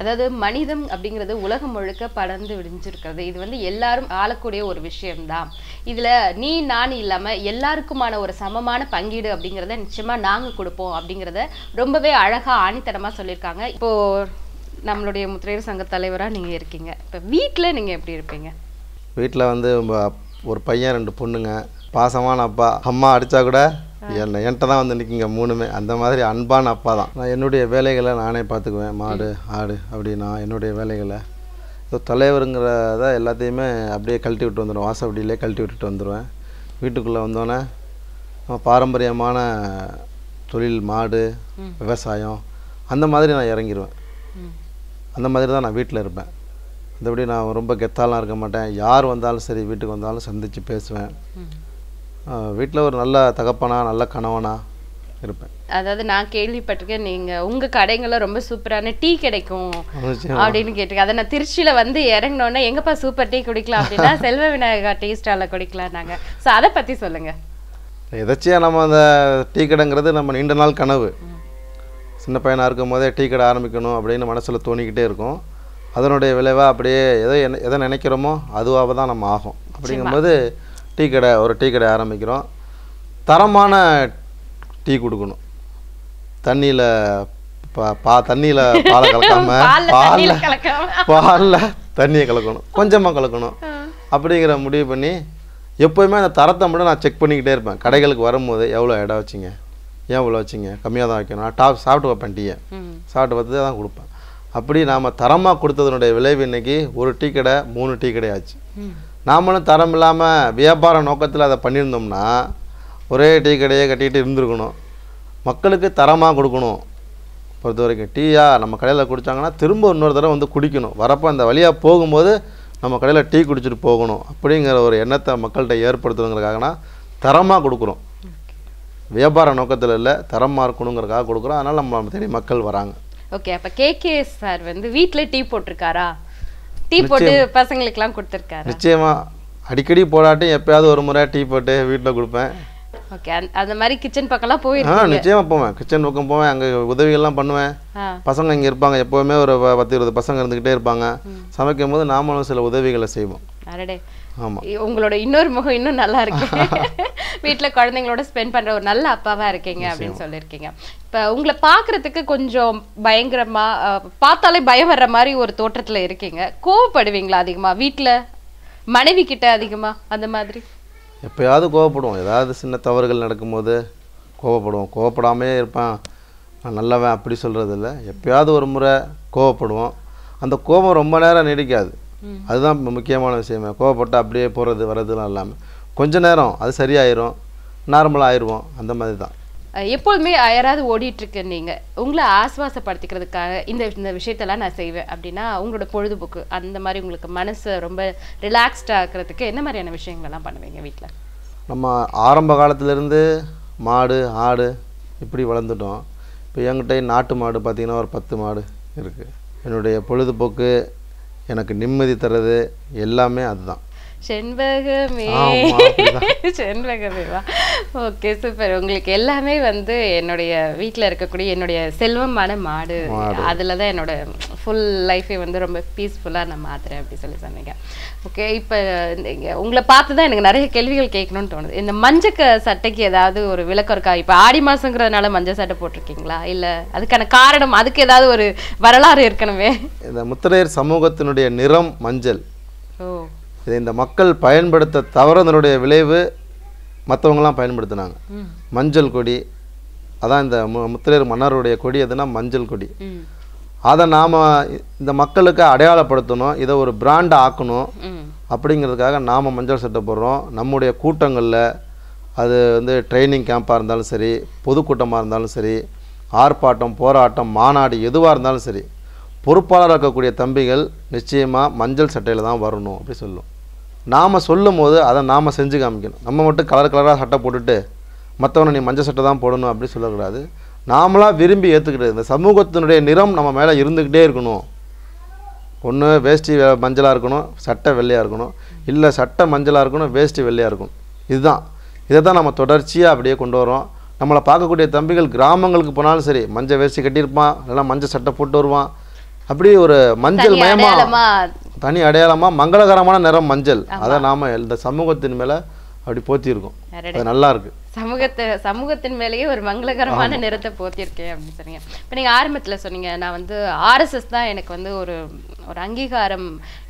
அதாவது மனிதம் அப்படிங்கிறது உலகம் முழுக்க படர்ந்து விடிஞ்சிருக்கிறது இது வந்து எல்லாரும் ஆளக்கூடிய ஒரு விஷயம்தான் இதில் நீ நான் இல்லாமல் எல்லாருக்குமான ஒரு சமமான பங்கீடு அப்படிங்கிறத நிச்சயமாக நாங்கள் கொடுப்போம் அப்படிங்கிறத ரொம்பவே அழகாக ஆணித்தனமாக சொல்லியிருக்காங்க இப்போது நம்மளுடைய முத்திரையர் சங்க தலைவராக நீங்கள் இருக்கீங்க இப்போ வீட்டில் நீங்கள் எப்படி இருப்பீங்க வீட்டில் வந்து ஒரு பையன் ரெண்டு பொண்ணுங்க பாசமான அப்பா அம்மா அடித்தா கூட என்ன என்கிட்ட தான் வந்து நிற்கிங்க மூணுமே அந்த மாதிரி அன்பான அப்பா தான் நான் என்னுடைய வேலைகளை நானே பார்த்துக்குவேன் மாடு ஆடு அப்படின்னா என்னுடைய வேலைகளை ஸோ தலைவருங்கிறத எல்லாத்தையுமே அப்படியே கழட்டி விட்டு வந்துடுவேன் வாசப்படியிலே கழட்டி விட்டுட்டு வந்துடுவேன் வீட்டுக்குள்ளே வந்தோடனே பாரம்பரியமான தொழில் மாடு விவசாயம் அந்த மாதிரி நான் இறங்கிடுவேன் அந்த மாதிரி தான் நான் வீட்டில் இருப்பேன் மற்றபடி நான் ரொம்ப கெத்தாலாம் இருக்க மாட்டேன் யார் வந்தாலும் சரி வீட்டுக்கு வந்தாலும் சந்தித்து பேசுவேன் வீட்டில் ஒரு நல்ல தகப்பனா நல்ல கணவனா இருப்பேன் அதாவது நான் கேள்விப்பட்டிருக்கேன் நீங்க உங்க கடைங்களை ரொம்ப சூப்பரான டீ கிடைக்கும் அப்படின்னு கேட்டிருக்கேன் அதை நான் திருச்சியில வந்து இறங்கினோடனே எங்கப்பா சூப்பர் டீ குடிக்கலாம் அப்படின்னா [laughs] செல்வ விநாயகா டீ ஸ்டாலில் குடிக்கலாம் நாங்கள் ஸோ அதை பற்றி சொல்லுங்க எதாச்சியாக நம்ம அந்த டீ கடைங்கிறது நம்ம நீண்ட நாள் கனவு சின்ன பையனாக இருக்கும் போதே டீ கடை ஆரம்பிக்கணும் அப்படின்னு மனசில் தோணிக்கிட்டே இருக்கும் அதனுடைய விளைவாக அப்படியே எதை எதை நினைக்கிறோமோ அதுவாக தான் நம்ம ஆகும் அப்படிங்கும்போது டீ கடை ஒரு டீ கடை ஆரம்பிக்கிறோம் தரமான டீ கொடுக்கணும் தண்ணியில் பா தண்ணியில் பாலை கலக்காமல் பாலில் பாலில் தண்ணியை கலக்கணும் கொஞ்சமாக கலக்கணும் அப்படிங்கிற முடிவு பண்ணி எப்போயுமே அந்த தரத்தை மட்டும் நான் செக் பண்ணிக்கிட்டே இருப்பேன் கடைகளுக்கு வரும்போது எவ்வளோ இடம் வச்சிங்க ஏன் இவ்வளோ வச்சிங்க கம்மியாக தான் வைக்கணும் நான் டாப் சாப்பிட்டு வைப்பேன் டீயை சாப்பிட்டு பார்த்து தான் கொடுப்பேன் அப்படி நாம் தரமாக கொடுத்ததுனுடைய விளைவு இன்றைக்கி ஒரு டீ கடை மூணு டீ கடை ஆச்சு நாமளும் தரம் இல்லாமல் வியாபார நோக்கத்தில் அதை பண்ணியிருந்தோம்னா ஒரே டீ கடையை கட்டிக்கிட்டு இருந்திருக்கணும் மக்களுக்கு தரமாக கொடுக்கணும் பொறுத்த வரைக்கும் டீயா நம்ம கடையில் குடித்தாங்கன்னா திரும்ப இன்னொரு தடவை வந்து குடிக்கணும் வரப்போ அந்த வழியாக போகும்போது நம்ம கடையில் டீ குடிச்சிட்டு போகணும் அப்படிங்கிற ஒரு எண்ணத்தை மக்கள்கிட்ட ஏற்படுத்தணுங்கிறக்காகனா தரமாக கொடுக்குறோம் வியாபார நோக்கத்தில் இல்லை தரமாக இருக்கணுங்கிறக்காக கொடுக்குறோம் அதனால் நம்ம தேடி மக்கள் வராங்க ஓகே அப்போ கே சார் வந்து வீட்டில் டீ போட்டிருக்காரா டீ போட்டு பசங்களுக்குலாம் கொடுத்துருக்காரு நிச்சயமா அடிக்கடி போடாட்டி எப்பயாவது ஒரு முறை டீ போட்டு வீட்டில் கொடுப்பேன் ஓகே அந்த மாதிரி கிச்சன் பக்கம்லாம் போயிருக்கேன் நிச்சயமா போவேன் கிச்சன் பக்கம் போவேன் அங்கே உதவிகள்லாம் பண்ணுவேன் பசங்க இங்கே இருப்பாங்க எப்போவுமே ஒரு பத்து இருபது பசங்க இருந்துக்கிட்டே இருப்பாங்க சமைக்கும் போது நாமளும் சில உதவிகளை செய்வோம் உங்களோட இன்னொரு முகம் இன்னும் நல்லா இருக்கு [laughs] வீட்டில் குழந்தைங்களோட ஸ்பெண்ட் பண்ணுற ஒரு நல்ல அப்பாவாக இருக்கீங்க அப்படின்னு சொல்லியிருக்கீங்க இப்போ உங்களை பார்க்குறதுக்கு கொஞ்சம் பயங்கரமாக பார்த்தாலே பயம் வர்ற மாதிரி ஒரு தோற்றத்தில் இருக்கீங்க கோவப்படுவீங்களா அதிகமாக வீட்டில் மனைவி கிட்ட அதிகமாக அந்த மாதிரி எப்பயாவது கோவப்படுவோம் ஏதாவது சின்ன தவறுகள் நடக்கும்போது கோவப்படுவோம் கோவப்படாமே இருப்பேன் நான் நல்லவன் அப்படி சொல்கிறதில்ல எப்பயாவது ஒரு முறை கோவப்படுவோம் அந்த கோபம் ரொம்ப நேரம் நீடிக்காது அதுதான் முக்கியமான விஷயமே கோவப்பட்டு அப்படியே போகிறது வர்றதுலாம் இல்லாமல் கொஞ்ச நேரம் அது சரியாயிரும் நார்மலாக ஆயிடுவோம் அந்த மாதிரி தான் எப்பொழுதுமே யாராவது ஓடிட்டுருக்கு நீங்கள் உங்களை ஆஸ்வாசப்படுத்திக்கிறதுக்காக இந்த இந்த விஷயத்தெல்லாம் நான் செய்வேன் அப்படின்னா உங்களோட பொழுதுபோக்கு அந்த மாதிரி உங்களுக்கு மனசை ரொம்ப ரிலாக்ஸ்டாக இருக்கிறதுக்கு என்ன மாதிரியான விஷயங்கள்லாம் பண்ணுவீங்க வீட்டில் நம்ம ஆரம்ப காலத்துலேருந்து மாடு ஆடு இப்படி வளர்ந்துட்டோம் இப்போ என்கிட்ட நாட்டு மாடு பார்த்திங்கன்னா ஒரு பத்து மாடு இருக்குது என்னுடைய பொழுதுபோக்கு எனக்கு நிம்மதி தர்றது எல்லாமே அதுதான் செண்பகமே [laughs] செண்பகமே வா ஓகே சூப்பர் உங்களுக்கு எல்லாமே வந்து என்னுடைய வீட்டில் இருக்கக்கூடிய என்னுடைய செல்வமான மாடு அதில் தான் என்னோட ஃபுல் லைஃபே வந்து ரொம்ப பீஸ்ஃபுல்லாக நான் மாத்துறேன் அப்படின்னு சொல்லி சொன்னீங்க ஓகே இப்போ உங்களை பார்த்து தான் எனக்கு நிறைய கேள்விகள் கேட்கணும்னு தோணுது இந்த மஞ்சக்க சட்டைக்கு ஏதாவது ஒரு விளக்கம் இருக்கா இப்போ ஆடி மாதங்கிறதுனால மஞ்சள் சட்டை போட்டிருக்கீங்களா இல்லை அதுக்கான காரணம் அதுக்கு ஏதாவது ஒரு வரலாறு இருக்கணுமே இந்த முத்தரையர் சமூகத்தினுடைய நிறம் மஞ்சள் ஓ இதை இந்த மக்கள் பயன்படுத்த தவறதனுடைய விளைவு மற்றவங்களாம் பயன்படுத்தினாங்க மஞ்சள் கொடி அதான் இந்த மு முத்திரையர் மன்னருடைய கொடி எதுனா மஞ்சள் கொடி அதை நாம் இந்த மக்களுக்கு அடையாளப்படுத்தணும் இதை ஒரு பிராண்டை ஆக்கணும் அப்படிங்கிறதுக்காக நாம் மஞ்சள் சட்டை போடுறோம் நம்முடைய கூட்டங்களில் அது வந்து ட்ரைனிங் கேம்பாக இருந்தாலும் சரி பொதுக்கூட்டமாக இருந்தாலும் சரி ஆர்ப்பாட்டம் போராட்டம் மாநாடு எதுவாக இருந்தாலும் சரி பொறுப்பாளராக இருக்கக்கூடிய தம்பிகள் நிச்சயமாக மஞ்சள் சட்டையில் தான் வரணும் அப்படி சொல்லும் நாம் சொல்லும் போது அதை நாம் செஞ்சு காமிக்கணும் நம்ம மட்டும் கலர் கலராக சட்டை போட்டுட்டு மற்றவனை நீ மஞ்சள் சட்டை தான் போடணும் அப்படின்னு சொல்லக்கூடாது நாமளாக விரும்பி ஏற்றுக்கிட்டு இந்த சமூகத்தினுடைய நிறம் நம்ம மேலே இருந்துக்கிட்டே இருக்கணும் ஒன்று வேஷ்டி மஞ்சளாக இருக்கணும் சட்டை வெள்ளையாக இருக்கணும் இல்லை சட்டை மஞ்சளாக இருக்கணும் வேஷ்டி வெள்ளையாக இருக்கணும் இதுதான் இதை தான் நம்ம தொடர்ச்சியாக அப்படியே கொண்டு வரோம் நம்மளை பார்க்கக்கூடிய தம்பிகள் கிராமங்களுக்கு போனாலும் சரி மஞ்சள் வேஷ்டி கட்டியிருப்பான் இல்லைனா மஞ்சள் சட்டை போட்டு வருவான் அப்படி ஒரு மஞ்சள் மயமா தனி அடையாளமா மங்களகரமான நிறம் மஞ்சள் அதை நாம இந்த சமூகத்தின் மேல அப்படி போத்திருக்கோம் அது நல்லா இருக்கு சமூகத்தை சமூகத்தின் மேலேயே ஒரு மங்களகரமான நிறத்தை போத்திருக்கேன் அப்படின்னு சொன்னீங்க இப்போ நீங்கள் ஆரம்பத்தில் சொன்னீங்க நான் வந்து ஆர்எஸ்எஸ் தான் எனக்கு வந்து ஒரு ஒரு அங்கீகாரம்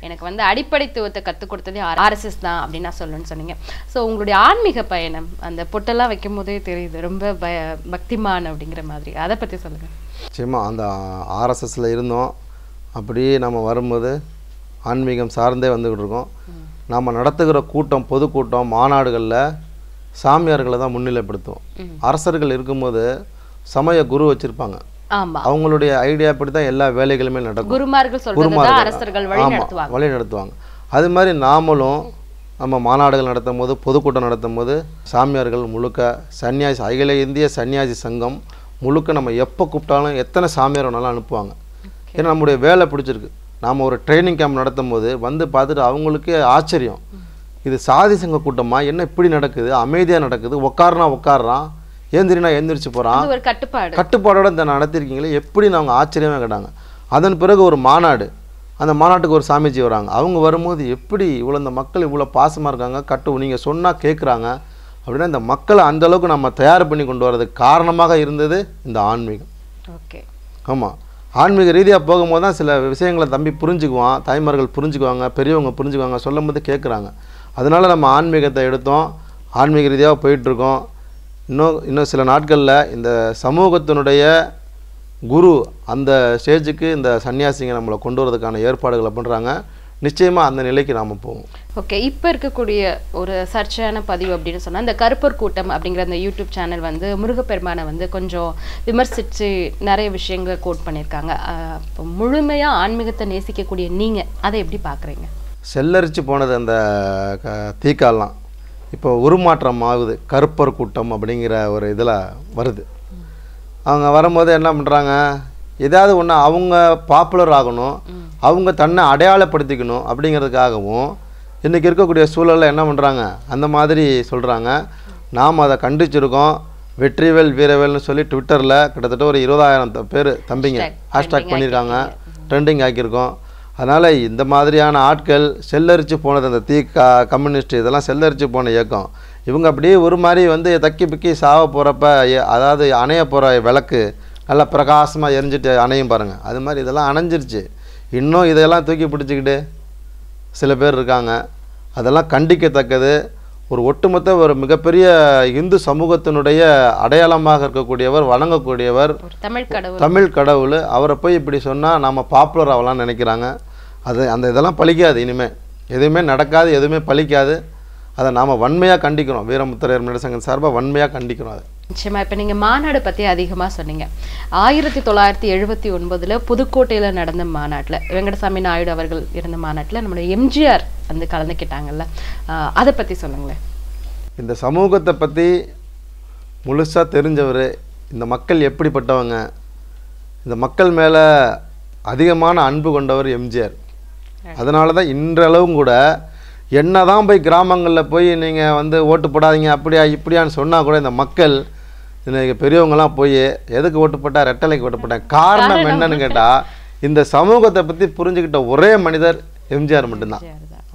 எனக்கு வந்து அடிப்படைத்துவத்தை கற்றுக் கொடுத்ததே ஆர்எஸ்எஸ் தான் அப்படின்னு நான் சொல்லணும்னு சொன்னீங்க ஸோ உங்களுடைய ஆன்மீக பயணம் அந்த பொட்டெல்லாம் வைக்கும் போதே தெரியுது ரொம்ப ப பக்திமான் அப்படிங்கிற மாதிரி அதை பற்றி சொல்லுங்கள் நிச்சயமாக அந்த ஆர்எஸ்எஸில் இருந்தோம் அப்படியே நம்ம வரும்போது ஆன்மீகம் சார்ந்தே வந்துக்கிட்டு இருக்கோம் நாம் நடத்துகிற கூட்டம் பொதுக்கூட்டம் மாநாடுகளில் சாமியார்களை தான் முன்னிலைப்படுத்துவோம் அரசர்கள் இருக்கும்போது சமய குரு வச்சுருப்பாங்க அவங்களுடைய ஐடியா படி தான் எல்லா வேலைகளுமே நடக்கும் குருமார்கள் ஆமாம் வழி நடத்துவாங்க அது மாதிரி நாமளும் நம்ம மாநாடுகள் நடத்தும் போது பொதுக்கூட்டம் நடத்தும் போது சாமியார்கள் முழுக்க சன்னியாசி அகில இந்திய சன்னியாசி சங்கம் முழுக்க நம்ம எப்போ கூப்பிட்டாலும் எத்தனை சாமியார் வேணாலும் அனுப்புவாங்க ஏன்னா நம்முடைய வேலை பிடிச்சிருக்கு நாம் ஒரு ட்ரைனிங் கேம்ப் நடத்தும் போது வந்து பார்த்துட்டு அவங்களுக்கே ஆச்சரியம் இது சாதி சங்க கூட்டமாக என்ன இப்படி நடக்குது அமைதியாக நடக்குது உக்காருனா உக்காடுறான் ஏந்திரினா எந்திரிச்சு போகிறான் ஒரு கட்டுப்பாடு கட்டுப்பாடோடு இந்த நடத்திருக்கீங்களே எப்படி நாங்கள் ஆச்சரியமாக கேட்டாங்க அதன் பிறகு ஒரு மாநாடு அந்த மாநாட்டுக்கு ஒரு சாமிஜி வராங்க அவங்க வரும்போது எப்படி இவ்வளோ இந்த மக்கள் இவ்வளோ பாசமாக இருக்காங்க கட்டு நீங்கள் சொன்னால் கேட்குறாங்க அப்படின்னா இந்த மக்களை அந்தளவுக்கு நம்ம தயார் பண்ணி கொண்டு வர்றதுக்கு காரணமாக இருந்தது இந்த ஆன்மீகம் ஓகே ஆமாம் ஆன்மீக ரீதியாக போகும்போது தான் சில விஷயங்களை தம்பி புரிஞ்சுக்குவான் தாய்மார்கள் புரிஞ்சுக்குவாங்க பெரியவங்க புரிஞ்சுக்குவாங்க சொல்லும் போது கேட்குறாங்க அதனால் நம்ம ஆன்மீகத்தை எடுத்தோம் ஆன்மீக ரீதியாக போயிட்டுருக்கோம் இன்னும் இன்னும் சில நாட்களில் இந்த சமூகத்தினுடைய குரு அந்த ஸ்டேஜுக்கு இந்த சன்னியாசிங்க நம்மளை கொண்டு வரதுக்கான ஏற்பாடுகளை பண்ணுறாங்க நிச்சயமாக அந்த நிலைக்கு நாம் போவோம் ஓகே இப்போ இருக்கக்கூடிய ஒரு சர்ச்சையான பதிவு அப்படின்னு சொன்னால் இந்த கருப்பர் கூட்டம் அப்படிங்கிற அந்த யூடியூப் சேனல் வந்து முருகப்பெருமானை வந்து கொஞ்சம் விமர்சித்து நிறைய விஷயங்கள் கோட் பண்ணியிருக்காங்க இப்போ முழுமையாக ஆன்மீகத்தை நேசிக்கக்கூடிய நீங்கள் அதை எப்படி பார்க்குறீங்க செல்லரிச்சு போனது அந்த க தீக்காலாம் இப்போ உருமாற்றம் ஆகுது கருப்பர் கூட்டம் அப்படிங்கிற ஒரு இதில் வருது அவங்க வரும்போது என்ன பண்ணுறாங்க ஏதாவது ஒன்று அவங்க பாப்புலர் ஆகணும் அவங்க தன்னை அடையாளப்படுத்திக்கணும் அப்படிங்கிறதுக்காகவும் இன்றைக்கி இருக்கக்கூடிய சூழலில் என்ன பண்ணுறாங்க அந்த மாதிரி சொல்கிறாங்க நாம் அதை கண்டிச்சிருக்கோம் வெற்றிவேல் வீரவேல்னு சொல்லி ட்விட்டரில் கிட்டத்தட்ட ஒரு இருபதாயிரம் பேர் தம்பிங்க ஹேஷ்டாக் பண்ணியிருக்காங்க ட்ரெண்டிங் ஆக்கியிருக்கோம் அதனால் இந்த மாதிரியான ஆட்கள் செல்லரித்து போனது அந்த தீ க கம்யூனிஸ்ட் இதெல்லாம் செல்லரித்து போன இயக்கம் இவங்க அப்படியே ஒரு மாதிரி வந்து தக்கி பிக்கி சாவ போகிறப்ப அதாவது அணைய போகிற விளக்கு நல்லா பிரகாசமாக எரிஞ்சிட்டு அணையும் பாருங்கள் அது மாதிரி இதெல்லாம் அணைஞ்சிருச்சு இன்னும் இதையெல்லாம் தூக்கி பிடிச்சிக்கிட்டு சில பேர் இருக்காங்க அதெல்லாம் கண்டிக்கத்தக்கது ஒரு ஒட்டுமொத்த ஒரு மிகப்பெரிய இந்து சமூகத்தினுடைய அடையாளமாக இருக்கக்கூடியவர் வணங்கக்கூடியவர் தமிழ் கடவுள் அவரை போய் இப்படி சொன்னால் நம்ம பாப்புலர் ஆகலாம்னு நினைக்கிறாங்க அது அந்த இதெல்லாம் பழிக்காது இனிமேல் எதுவுமே நடக்காது எதுவுமே பழிக்காது அதை நாம் வன்மையாக கண்டிக்கிறோம் வீரமுத்திரையர் நடசங்கன் சார்பாக வன்மையாக கண்டிக்கிறோம் அதை நிச்சயமா இப்போ நீங்கள் மாநாடு பற்றி அதிகமாக சொன்னீங்க ஆயிரத்தி தொள்ளாயிரத்தி எழுபத்தி ஒன்பதில் புதுக்கோட்டையில் நடந்த மாநாட்டில் வெங்கடசாமி நாயுடு அவர்கள் இருந்த மாநாட்டில் நம்மளுடைய எம்ஜிஆர் வந்து கலந்துக்கிட்டாங்கல்ல அதை பற்றி சொல்லுங்களேன் இந்த சமூகத்தை பற்றி முழுசாக தெரிஞ்சவர் இந்த மக்கள் எப்படிப்பட்டவங்க இந்த மக்கள் மேலே அதிகமான அன்பு கொண்டவர் எம்ஜிஆர் அதனால தான் இன்றளவும் கூட என்ன தான் போய் கிராமங்களில் போய் நீங்கள் வந்து ஓட்டு போடாதீங்க அப்படியா இப்படியான்னு சொன்னால் கூட இந்த மக்கள் இன்றைக்கி பெரியவங்கெல்லாம் போய் எதுக்கு ஓட்டு போட்டால் ரெட்டலைக்கு ஓட்டு போட்டேன் காரணம் என்னன்னு கேட்டால் இந்த சமூகத்தை பற்றி புரிஞ்சுக்கிட்ட ஒரே மனிதர் எம்ஜிஆர் மட்டும்தான்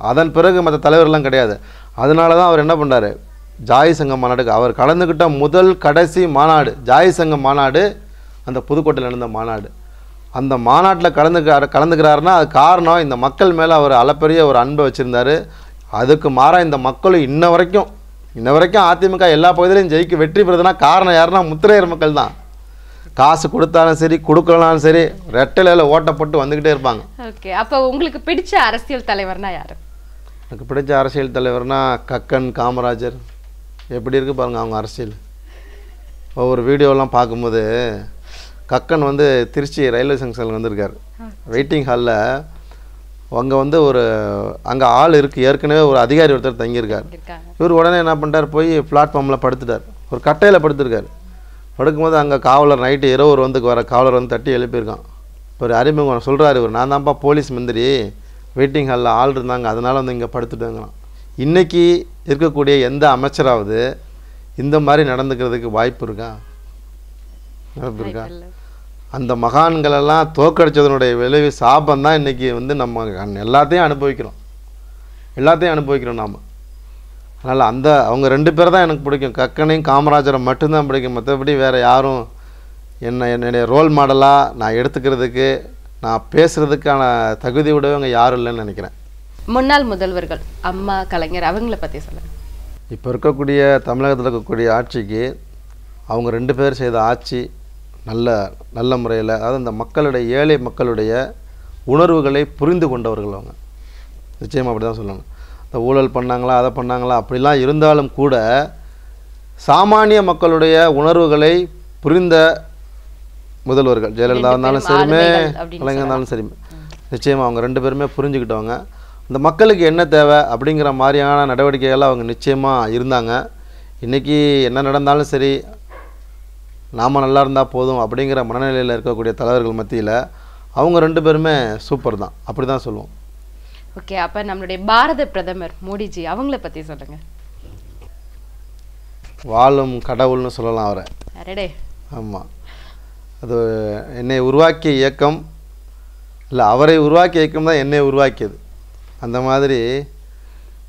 அதன் பிறகு மற்ற தலைவர்கள்லாம் கிடையாது அதனால தான் அவர் என்ன பண்ணுறாரு ஜாய் சங்க மாநாடுக்கு அவர் கலந்துக்கிட்ட முதல் கடைசி மாநாடு ஜாய் சங்க மாநாடு அந்த புதுக்கோட்டையில் நடந்த மாநாடு அந்த மாநாட்டில் கலந்துக்கிறார் கலந்துக்கிறாருன்னா அது காரணம் இந்த மக்கள் மேலே அவர் அளப்பெரிய ஒரு அன்பை வச்சுருந்தார் அதுக்கு மாறாக இந்த மக்களும் இன்ன வரைக்கும் இன்ன வரைக்கும் அதிமுக எல்லா பகுதியிலையும் ஜெயிக்க வெற்றி பெறுதுனா காரணம் யாருன்னா முத்திரையர் மக்கள் தான் காசு கொடுத்தாலும் சரி கொடுக்கலனாலும் சரி ரெட்டலையில் ஓட்டப்பட்டு வந்துக்கிட்டே இருப்பாங்க ஓகே அப்போ உங்களுக்கு பிடிச்ச அரசியல் தலைவர்னா யார் எனக்கு பிடிச்ச அரசியல் தலைவர்னா கக்கன் காமராஜர் எப்படி இருக்குது பாருங்கள் அவங்க அரசியல் ஒவ்வொரு வீடியோலாம் பார்க்கும்போது கக்கன் வந்து திருச்சி ரயில்வே ஜங்ஷனில் வந்திருக்கார் வெயிட்டிங் ஹாலில் அங்கே வந்து ஒரு அங்கே ஆள் இருக்குது ஏற்கனவே ஒரு அதிகாரி ஒருத்தர் தங்கியிருக்கார் இவர் உடனே என்ன பண்ணிட்டார் போய் பிளாட்ஃபார்மில் படுத்துட்டார் ஒரு கட்டையில் படுத்திருக்கார் படுக்கும்போது அங்கே காவலர் நைட்டு இரவு ஒரு வந்துக்கு வர காவலர் வந்து தட்டி எழுப்பியிருக்கான் ஒரு அறிமுகம் சொல்கிறாரு இவர் நான் தான்ப்பா போலீஸ் மந்திரி வெயிட்டிங் ஹாலில் ஆள் இருந்தாங்க அதனால் வந்து இங்கே படுத்துட்டாங்களாம் இன்றைக்கி இருக்கக்கூடிய எந்த அமைச்சராவது இந்த மாதிரி நடந்துக்கிறதுக்கு வாய்ப்பு இருக்கா இருக்கா அந்த மகான்களெல்லாம் தோக்கடிச்சதனுடைய விளைவு சாபம் தான் இன்றைக்கி வந்து நம்ம எல்லாத்தையும் அனுபவிக்கிறோம் எல்லாத்தையும் அனுபவிக்கிறோம் நாம் அதனால் அந்த அவங்க ரெண்டு பேர் தான் எனக்கு பிடிக்கும் கக்கனையும் காமராஜரை மட்டும்தான் பிடிக்கும் மற்றபடி வேறு யாரும் என்னை என்னுடைய ரோல் மாடலாக நான் எடுத்துக்கிறதுக்கு நான் பேசுகிறதுக்கான தகுதி விடவங்க யாரும் இல்லைன்னு நினைக்கிறேன் முன்னாள் முதல்வர்கள் அம்மா கலைஞர் அவங்கள பற்றி சொல்லுங்கள் இப்போ இருக்கக்கூடிய தமிழகத்தில் இருக்கக்கூடிய ஆட்சிக்கு அவங்க ரெண்டு பேர் செய்த ஆட்சி நல்ல நல்ல முறையில் அதாவது இந்த மக்களுடைய ஏழை மக்களுடைய உணர்வுகளை புரிந்து கொண்டவர்கள் அவங்க நிச்சயமாக அப்படி தான் சொல்லணும் இந்த ஊழல் பண்ணாங்களா அதை பண்ணாங்களா அப்படிலாம் இருந்தாலும் கூட சாமானிய மக்களுடைய உணர்வுகளை புரிந்த முதல்வர்கள் ஜெயலலிதா இருந்தாலும் சரிமே கலைஞர் இருந்தாலும் சரிமே நிச்சயமாக அவங்க ரெண்டு பேருமே புரிஞ்சுக்கிட்டவங்க இந்த மக்களுக்கு என்ன தேவை அப்படிங்கிற மாதிரியான நடவடிக்கைகள் அவங்க நிச்சயமாக இருந்தாங்க இன்றைக்கி என்ன நடந்தாலும் சரி நாம் நல்லா இருந்தால் போதும் அப்படிங்கிற மனநிலையில் இருக்கக்கூடிய தலைவர்கள் மத்தியில் அவங்க ரெண்டு பேருமே சூப்பர் தான் அப்படி தான் சொல்லுவோம் ஓகே அப்போ நம்மளுடைய பாரத பிரதமர் மோடிஜி அவங்கள பற்றி சொல்லுங்கள் வாழும் கடவுள்னு சொல்லலாம் அவரை ஆமாம் அது என்னை உருவாக்கிய இயக்கம் இல்லை அவரை உருவாக்கிய இயக்கம் தான் என்னை உருவாக்கியது அந்த மாதிரி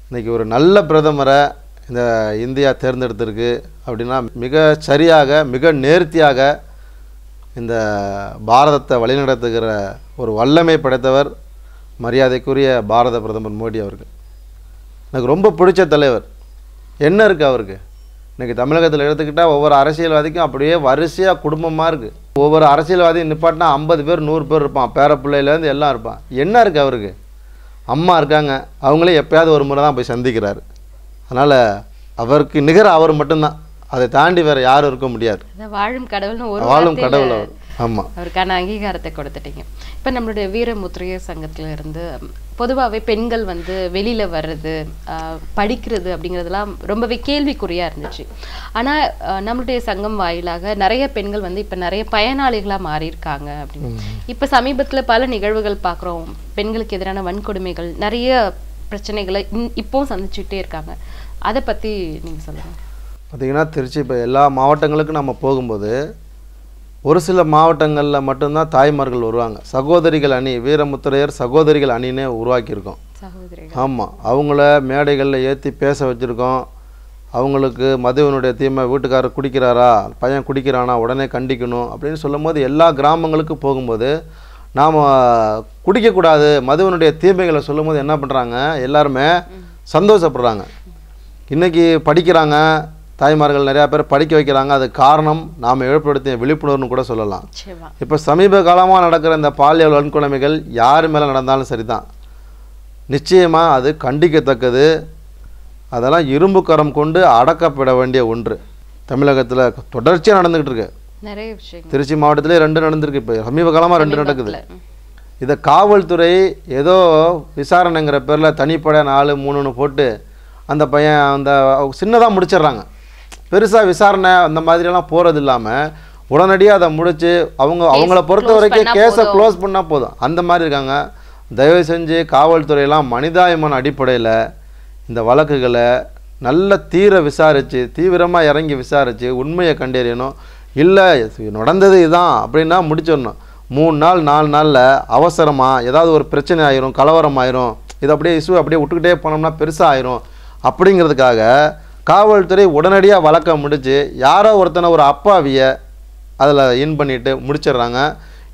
இன்றைக்கி ஒரு நல்ல பிரதமரை இந்த இந்தியா தேர்ந்தெடுத்திருக்கு அப்படின்னா மிக சரியாக மிக நேர்த்தியாக இந்த பாரதத்தை வழிநடத்துகிற ஒரு வல்லமை படைத்தவர் மரியாதைக்குரிய பாரத பிரதமர் மோடி அவர்கள் எனக்கு ரொம்ப பிடிச்ச தலைவர் என்ன இருக்குது அவருக்கு இன்றைக்கி தமிழகத்தில் எடுத்துக்கிட்டால் ஒவ்வொரு அரசியல்வாதிக்கும் அப்படியே வரிசையாக குடும்பமாக இருக்குது ஒவ்வொரு அரசியல்வாதியும் நிப்பாட்டினா ஐம்பது பேர் நூறு பேர் இருப்பான் பேர பிள்ளைலேருந்து எல்லாம் இருப்பான் என்ன இருக்குது அவருக்கு அம்மா இருக்காங்க அவங்களே எப்போயாவது ஒரு முறை தான் போய் சந்திக்கிறாரு அதனால் அவருக்கு நிகர் அவர் மட்டும்தான் அதை தாண்டி வேற யாரும் இருக்க முடியாது வாழும் கடவுள்னு ஒரு வாழும் கடவுள் அவர் ஆமாம் அவருக்கான அங்கீகாரத்தை கொடுத்துட்டீங்க இப்போ நம்மளுடைய வீரமுத்திரைய சங்கத்தில் இருந்து பொதுவாகவே பெண்கள் வந்து வெளியில் வர்றது படிக்கிறது அப்படிங்கிறதுலாம் ரொம்பவே கேள்விக்குறியாக இருந்துச்சு ஆனால் நம்மளுடைய சங்கம் வாயிலாக நிறைய பெண்கள் வந்து இப்போ நிறைய பயனாளிகளாக மாறியிருக்காங்க அப்படின்னு இப்போ சமீபத்தில் பல நிகழ்வுகள் பார்க்குறோம் பெண்களுக்கு எதிரான வன்கொடுமைகள் நிறைய பிரச்சனைகளை இப்போவும் சந்திச்சுட்டே இருக்காங்க அதை பற்றி நீங்கள் சொல்லுங்கள் பார்த்திங்கன்னா திருச்சி இப்போ எல்லா மாவட்டங்களுக்கும் நம்ம போகும்போது ஒரு சில மாவட்டங்களில் மட்டும்தான் தாய்மார்கள் வருவாங்க சகோதரிகள் அணி வீரமுத்திரையர் சகோதரிகள் அணினே உருவாக்கியிருக்கோம் ஆமாம் அவங்கள மேடைகளில் ஏற்றி பேச வச்சுருக்கோம் அவங்களுக்கு மதுவனுடைய தீமை வீட்டுக்காரர் குடிக்கிறாரா பையன் குடிக்கிறானா உடனே கண்டிக்கணும் அப்படின்னு சொல்லும்போது எல்லா கிராமங்களுக்கும் போகும்போது நாம் குடிக்கக்கூடாது மதுவனுடைய தீமைகளை சொல்லும் போது என்ன பண்ணுறாங்க எல்லாருமே சந்தோஷப்படுறாங்க இன்றைக்கி படிக்கிறாங்க தாய்மார்கள் நிறையா பேர் படிக்க வைக்கிறாங்க அது காரணம் நாம் ஏற்படுத்திய விழிப்புணர்வுன்னு கூட சொல்லலாம் இப்போ சமீப காலமாக நடக்கிற இந்த பாலியல் வன்கொடுமைகள் யார் மேலே நடந்தாலும் சரி தான் நிச்சயமாக அது கண்டிக்கத்தக்கது அதெல்லாம் இரும்பு கரம் கொண்டு அடக்கப்பட வேண்டிய ஒன்று தமிழகத்தில் தொடர்ச்சியாக நடந்துக்கிட்டு இருக்கு திருச்சி மாவட்டத்திலே ரெண்டு நடந்திருக்கு இப்போ சமீப காலமாக ரெண்டு நடக்குது இதை காவல்துறை ஏதோ விசாரணைங்கிற பேரில் தனிப்பட நாலு மூணுன்னு போட்டு அந்த பையன் அந்த சின்னதாக முடிச்சிடுறாங்க பெருசாக விசாரணை அந்த மாதிரியெல்லாம் போகிறது இல்லாமல் உடனடியாக அதை முடித்து அவங்க அவங்கள பொறுத்த வரைக்கும் கேஸை க்ளோஸ் பண்ணால் போதும் அந்த மாதிரி இருக்காங்க தயவு செஞ்சு காவல்துறையெல்லாம் மனிதாயமான அடிப்படையில் இந்த வழக்குகளை நல்ல தீர விசாரித்து தீவிரமாக இறங்கி விசாரித்து உண்மையை கண்டறியணும் இல்லை நடந்தது இதுதான் அப்படின்னா முடிச்சிடணும் மூணு நாள் நாலு நாளில் அவசரமாக ஏதாவது ஒரு பிரச்சனை ஆயிரும் கலவரம் ஆயிரும் இது அப்படியே இஸ்யூ அப்படியே விட்டுக்கிட்டே போனோம்னா பெருசாக ஆயிரும் அப்படிங்கிறதுக்காக காவல்துறை உடனடியாக வழக்க முடித்து யாரோ ஒருத்தனை ஒரு அப்பாவியை அதில் இன் பண்ணிவிட்டு முடிச்சிடுறாங்க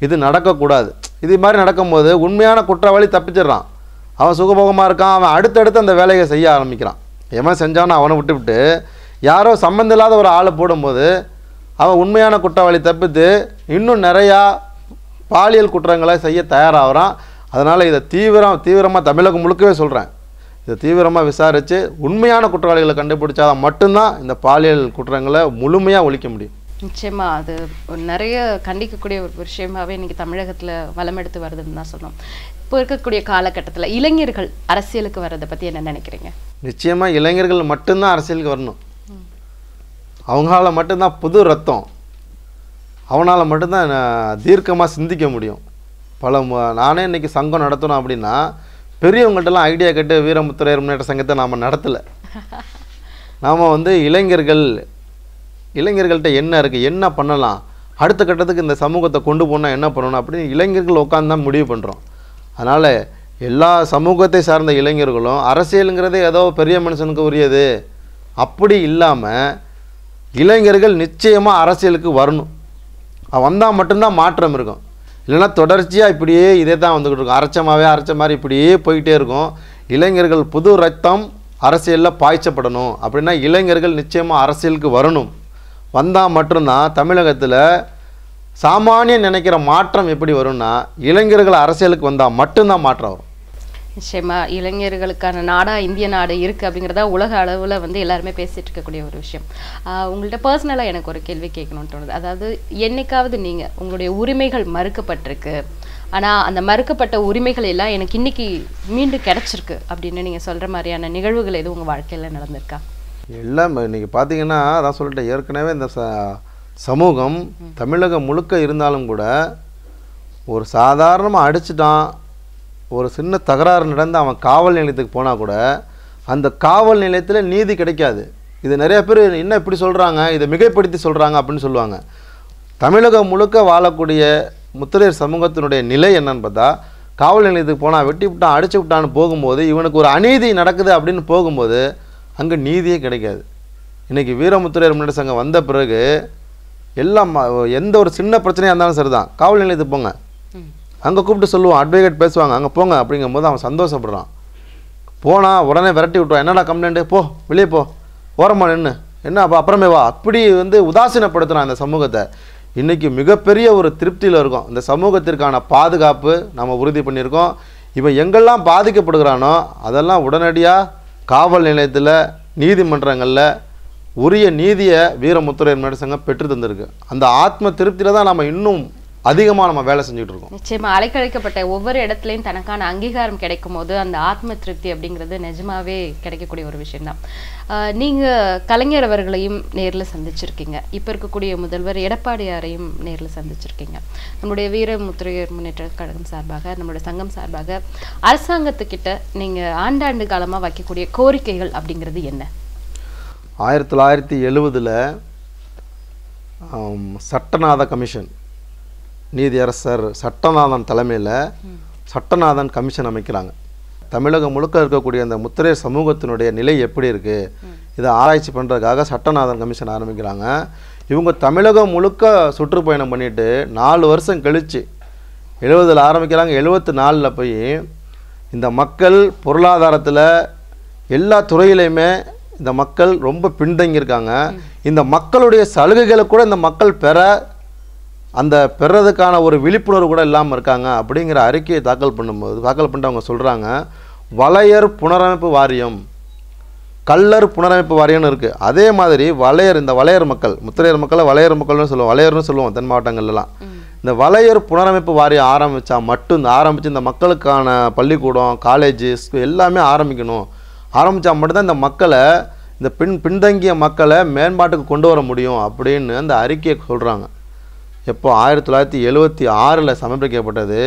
இது நடக்கக்கூடாது இது மாதிரி நடக்கும்போது உண்மையான குற்றவாளி தப்பிச்சிடுறான் அவன் சுகபோகமாக இருக்கான் அவன் அடுத்தடுத்து அந்த வேலையை செய்ய ஆரம்பிக்கிறான் எவன் செஞ்சானோ அவனை விட்டுவிட்டு யாரோ சம்மந்தம் இல்லாத ஒரு ஆளை போடும்போது அவன் உண்மையான குற்றவாளி தப்பித்து இன்னும் நிறையா பாலியல் குற்றங்களை செய்ய தயாராகிறான் அதனால் இதை தீவிரம் தீவிரமாக தமிழகம் முழுக்கவே சொல்கிறேன் இதை தீவிரமாக விசாரித்து உண்மையான குற்றவாளிகளை கண்டுபிடிச்சாதான் மட்டும்தான் இந்த பாலியல் குற்றங்களை முழுமையாக ஒழிக்க முடியும் நிச்சயமாக அது நிறைய கண்டிக்கக்கூடிய ஒரு விஷயமாவே இன்னைக்கு தமிழகத்தில் வளம் எடுத்து வருதுன்னு தான் சொன்னோம் இப்போ இருக்கக்கூடிய காலகட்டத்தில் இளைஞர்கள் அரசியலுக்கு வர்றதை பற்றி என்ன நினைக்கிறீங்க நிச்சயமாக இளைஞர்கள் மட்டும்தான் அரசியலுக்கு வரணும் அவங்களால மட்டும்தான் புது ரத்தம் அவனால் மட்டும்தான் தீர்க்கமாக சிந்திக்க முடியும் பல நானே இன்றைக்கி சங்கம் நடத்தணும் அப்படின்னா பெரியவங்கள்ட்டலாம் ஐடியா கேட்டு வீரமுத்துறையர் முன்னேற்ற சங்கத்தை நாம் நடத்தலை நாம் வந்து இளைஞர்கள் இளைஞர்கள்ட்ட என்ன இருக்குது என்ன பண்ணலாம் அடுத்த கட்டத்துக்கு இந்த சமூகத்தை கொண்டு போனால் என்ன பண்ணணும் அப்படின்னு இளைஞர்கள் உட்காந்து தான் முடிவு பண்ணுறோம் அதனால் எல்லா சமூகத்தை சார்ந்த இளைஞர்களும் அரசியலுங்கிறதே ஏதோ பெரிய மனுஷனுக்கு உரியது அப்படி இல்லாமல் இளைஞர்கள் நிச்சயமாக அரசியலுக்கு வரணும் வந்தால் மட்டும்தான் மாற்றம் இருக்கும் இல்லைனா தொடர்ச்சியாக இப்படியே இதே தான் வந்துக்கிட்டு இருக்கும் அரைச்சமாகவே அரைச்ச மாதிரி இப்படியே போயிட்டே இருக்கும் இளைஞர்கள் புது ரத்தம் அரசியலில் பாய்ச்சப்படணும் அப்படின்னா இளைஞர்கள் நிச்சயமாக அரசியலுக்கு வரணும் வந்தால் மட்டும்தான் தமிழகத்தில் சாமானியம் நினைக்கிற மாற்றம் எப்படி வரும்னா இளைஞர்கள் அரசியலுக்கு வந்தால் மட்டும்தான் மாற்றம் வரும் நிச்சயமாக இளைஞர்களுக்கான நாடாக இந்திய நாடு இருக்குது அப்படிங்கிறதா உலக அளவில் வந்து எல்லாருமே பேசிட்டு இருக்கக்கூடிய ஒரு விஷயம் உங்கள்கிட்ட பர்சனலா எனக்கு ஒரு கேள்வி கேட்கணும்னு தோணுது அதாவது என்னைக்காவது நீங்கள் உங்களுடைய உரிமைகள் மறுக்கப்பட்டிருக்கு ஆனால் அந்த மறுக்கப்பட்ட உரிமைகள் எல்லாம் எனக்கு இன்னைக்கு மீண்டும் கிடச்சிருக்கு அப்படின்னு நீங்கள் சொல்கிற மாதிரியான நிகழ்வுகள் எதுவும் உங்கள் வாழ்க்கையில் நடந்திருக்கா எல்லாம் இன்னைக்கு பார்த்தீங்கன்னா அதான் சொல்லிட்டு ஏற்கனவே இந்த சமூகம் தமிழகம் முழுக்க இருந்தாலும் கூட ஒரு சாதாரணமாக அடிச்சிட்டான் ஒரு சின்ன தகராறு நடந்து அவன் காவல் நிலையத்துக்கு போனால் கூட அந்த காவல் நிலையத்தில் நீதி கிடைக்காது இது நிறைய பேர் என்ன இப்படி சொல்கிறாங்க இதை மிகைப்படுத்தி சொல்கிறாங்க அப்படின்னு சொல்லுவாங்க தமிழகம் முழுக்க வாழக்கூடிய முத்திரையர் சமூகத்தினுடைய நிலை என்னன்னு பார்த்தா காவல் நிலையத்துக்கு போனால் வெட்டி விட்டான் அடிச்சு விட்டான்னு போகும்போது இவனுக்கு ஒரு அநீதி நடக்குது அப்படின்னு போகும்போது அங்கே நீதியே கிடைக்காது இன்றைக்கி வீரமுத்திரையர் முன்னேற்ற சங்கம் வந்த பிறகு எல்லாம் எந்த ஒரு சின்ன பிரச்சனையாக இருந்தாலும் சரி தான் காவல் நிலையத்துக்கு போங்க அங்கே கூப்பிட்டு சொல்லுவான் அட்வொகேட் பேசுவாங்க அங்கே போங்க அப்படிங்கும் போது அவன் சந்தோஷப்படுறான் போனால் உடனே விரட்டி விட்டுவான் என்னடா கம்ப்ளைண்ட்டு போ வெளியே போ ஓரமாக நின்று என்ன அப்போ அப்புறமே வா அப்படி வந்து உதாசீனப்படுத்துகிறான் அந்த சமூகத்தை இன்றைக்கி மிகப்பெரிய ஒரு திருப்தியில் இருக்கும் இந்த சமூகத்திற்கான பாதுகாப்பு நம்ம உறுதி பண்ணியிருக்கோம் இவன் எங்கெல்லாம் பாதிக்கப்படுகிறானோ அதெல்லாம் உடனடியாக காவல் நிலையத்தில் நீதிமன்றங்களில் உரிய நீதியை வீரமுத்துரையர் மேடசங்க பெற்று தந்திருக்கு அந்த ஆத்ம திருப்தியில் தான் நம்ம இன்னும் அதிகமாக நம்ம வேலை செஞ்சுட்டு இருக்கோம் நிச்சயமாக அலைக்கழிக்கப்பட்ட ஒவ்வொரு இடத்துலையும் தனக்கான அங்கீகாரம் கிடைக்கும் போது அந்த ஆத்ம திருப்தி அப்படிங்கிறது நிஜமாவே கிடைக்கக்கூடிய ஒரு விஷயம்தான் நீங்கள் கலைஞர் அவர்களையும் நேரில் சந்திச்சிருக்கீங்க இப்போ இருக்கக்கூடிய முதல்வர் எடப்பாடியாரையும் நேரில் சந்திச்சிருக்கீங்க வீர வீரமுத்திரையர் முன்னேற்ற கழகம் சார்பாக நம்மளுடைய சங்கம் சார்பாக அரசாங்கத்துக்கிட்ட நீங்கள் ஆண்டாண்டு காலமாக வைக்கக்கூடிய கோரிக்கைகள் அப்படிங்கிறது என்ன ஆயிரத்தி தொள்ளாயிரத்தி எழுபதில் சட்டநாத கமிஷன் நீதியரசர் சட்டநாதன் தலைமையில் சட்டநாதன் கமிஷன் அமைக்கிறாங்க தமிழகம் முழுக்க இருக்கக்கூடிய அந்த முத்திரை சமூகத்தினுடைய நிலை எப்படி இருக்குது இதை ஆராய்ச்சி பண்ணுறதுக்காக சட்டநாதன் கமிஷன் ஆரம்பிக்கிறாங்க இவங்க தமிழகம் முழுக்க சுற்றுப்பயணம் பண்ணிவிட்டு நாலு வருஷம் கழித்து எழுபதில் ஆரம்பிக்கிறாங்க எழுபத்து நாலில் போய் இந்த மக்கள் பொருளாதாரத்தில் எல்லா துறையிலையுமே இந்த மக்கள் ரொம்ப பின்தங்கியிருக்காங்க இந்த மக்களுடைய சலுகைகளை கூட இந்த மக்கள் பெற அந்த பெறதுக்கான ஒரு விழிப்புணர்வு கூட இல்லாமல் இருக்காங்க அப்படிங்கிற அறிக்கையை தாக்கல் பண்ணும்போது தாக்கல் பண்ணிட்டு அவங்க சொல்கிறாங்க வளையர் புனரமைப்பு வாரியம் கல்லர் புனரமைப்பு வாரியம்னு இருக்குது அதே மாதிரி வளையர் இந்த வளையர் மக்கள் முத்திரையர் மக்களை வளையர் மக்கள்னு சொல்லுவோம் வளையர்னு சொல்லுவோம் தென் மாவட்டங்கள்லாம் இந்த வளையர் புனரமைப்பு வாரியம் ஆரம்பித்தா மட்டும் இந்த ஆரம்பித்து இந்த மக்களுக்கான பள்ளிக்கூடம் ஸ்கூல் எல்லாமே ஆரம்பிக்கணும் ஆரம்பித்தா மட்டும்தான் இந்த மக்களை இந்த பின் பின்தங்கிய மக்களை மேம்பாட்டுக்கு கொண்டு வர முடியும் அப்படின்னு அந்த அறிக்கையை சொல்கிறாங்க எப்போ ஆயிரத்தி தொள்ளாயிரத்தி எழுபத்தி ஆறில் சமர்ப்பிக்கப்பட்டது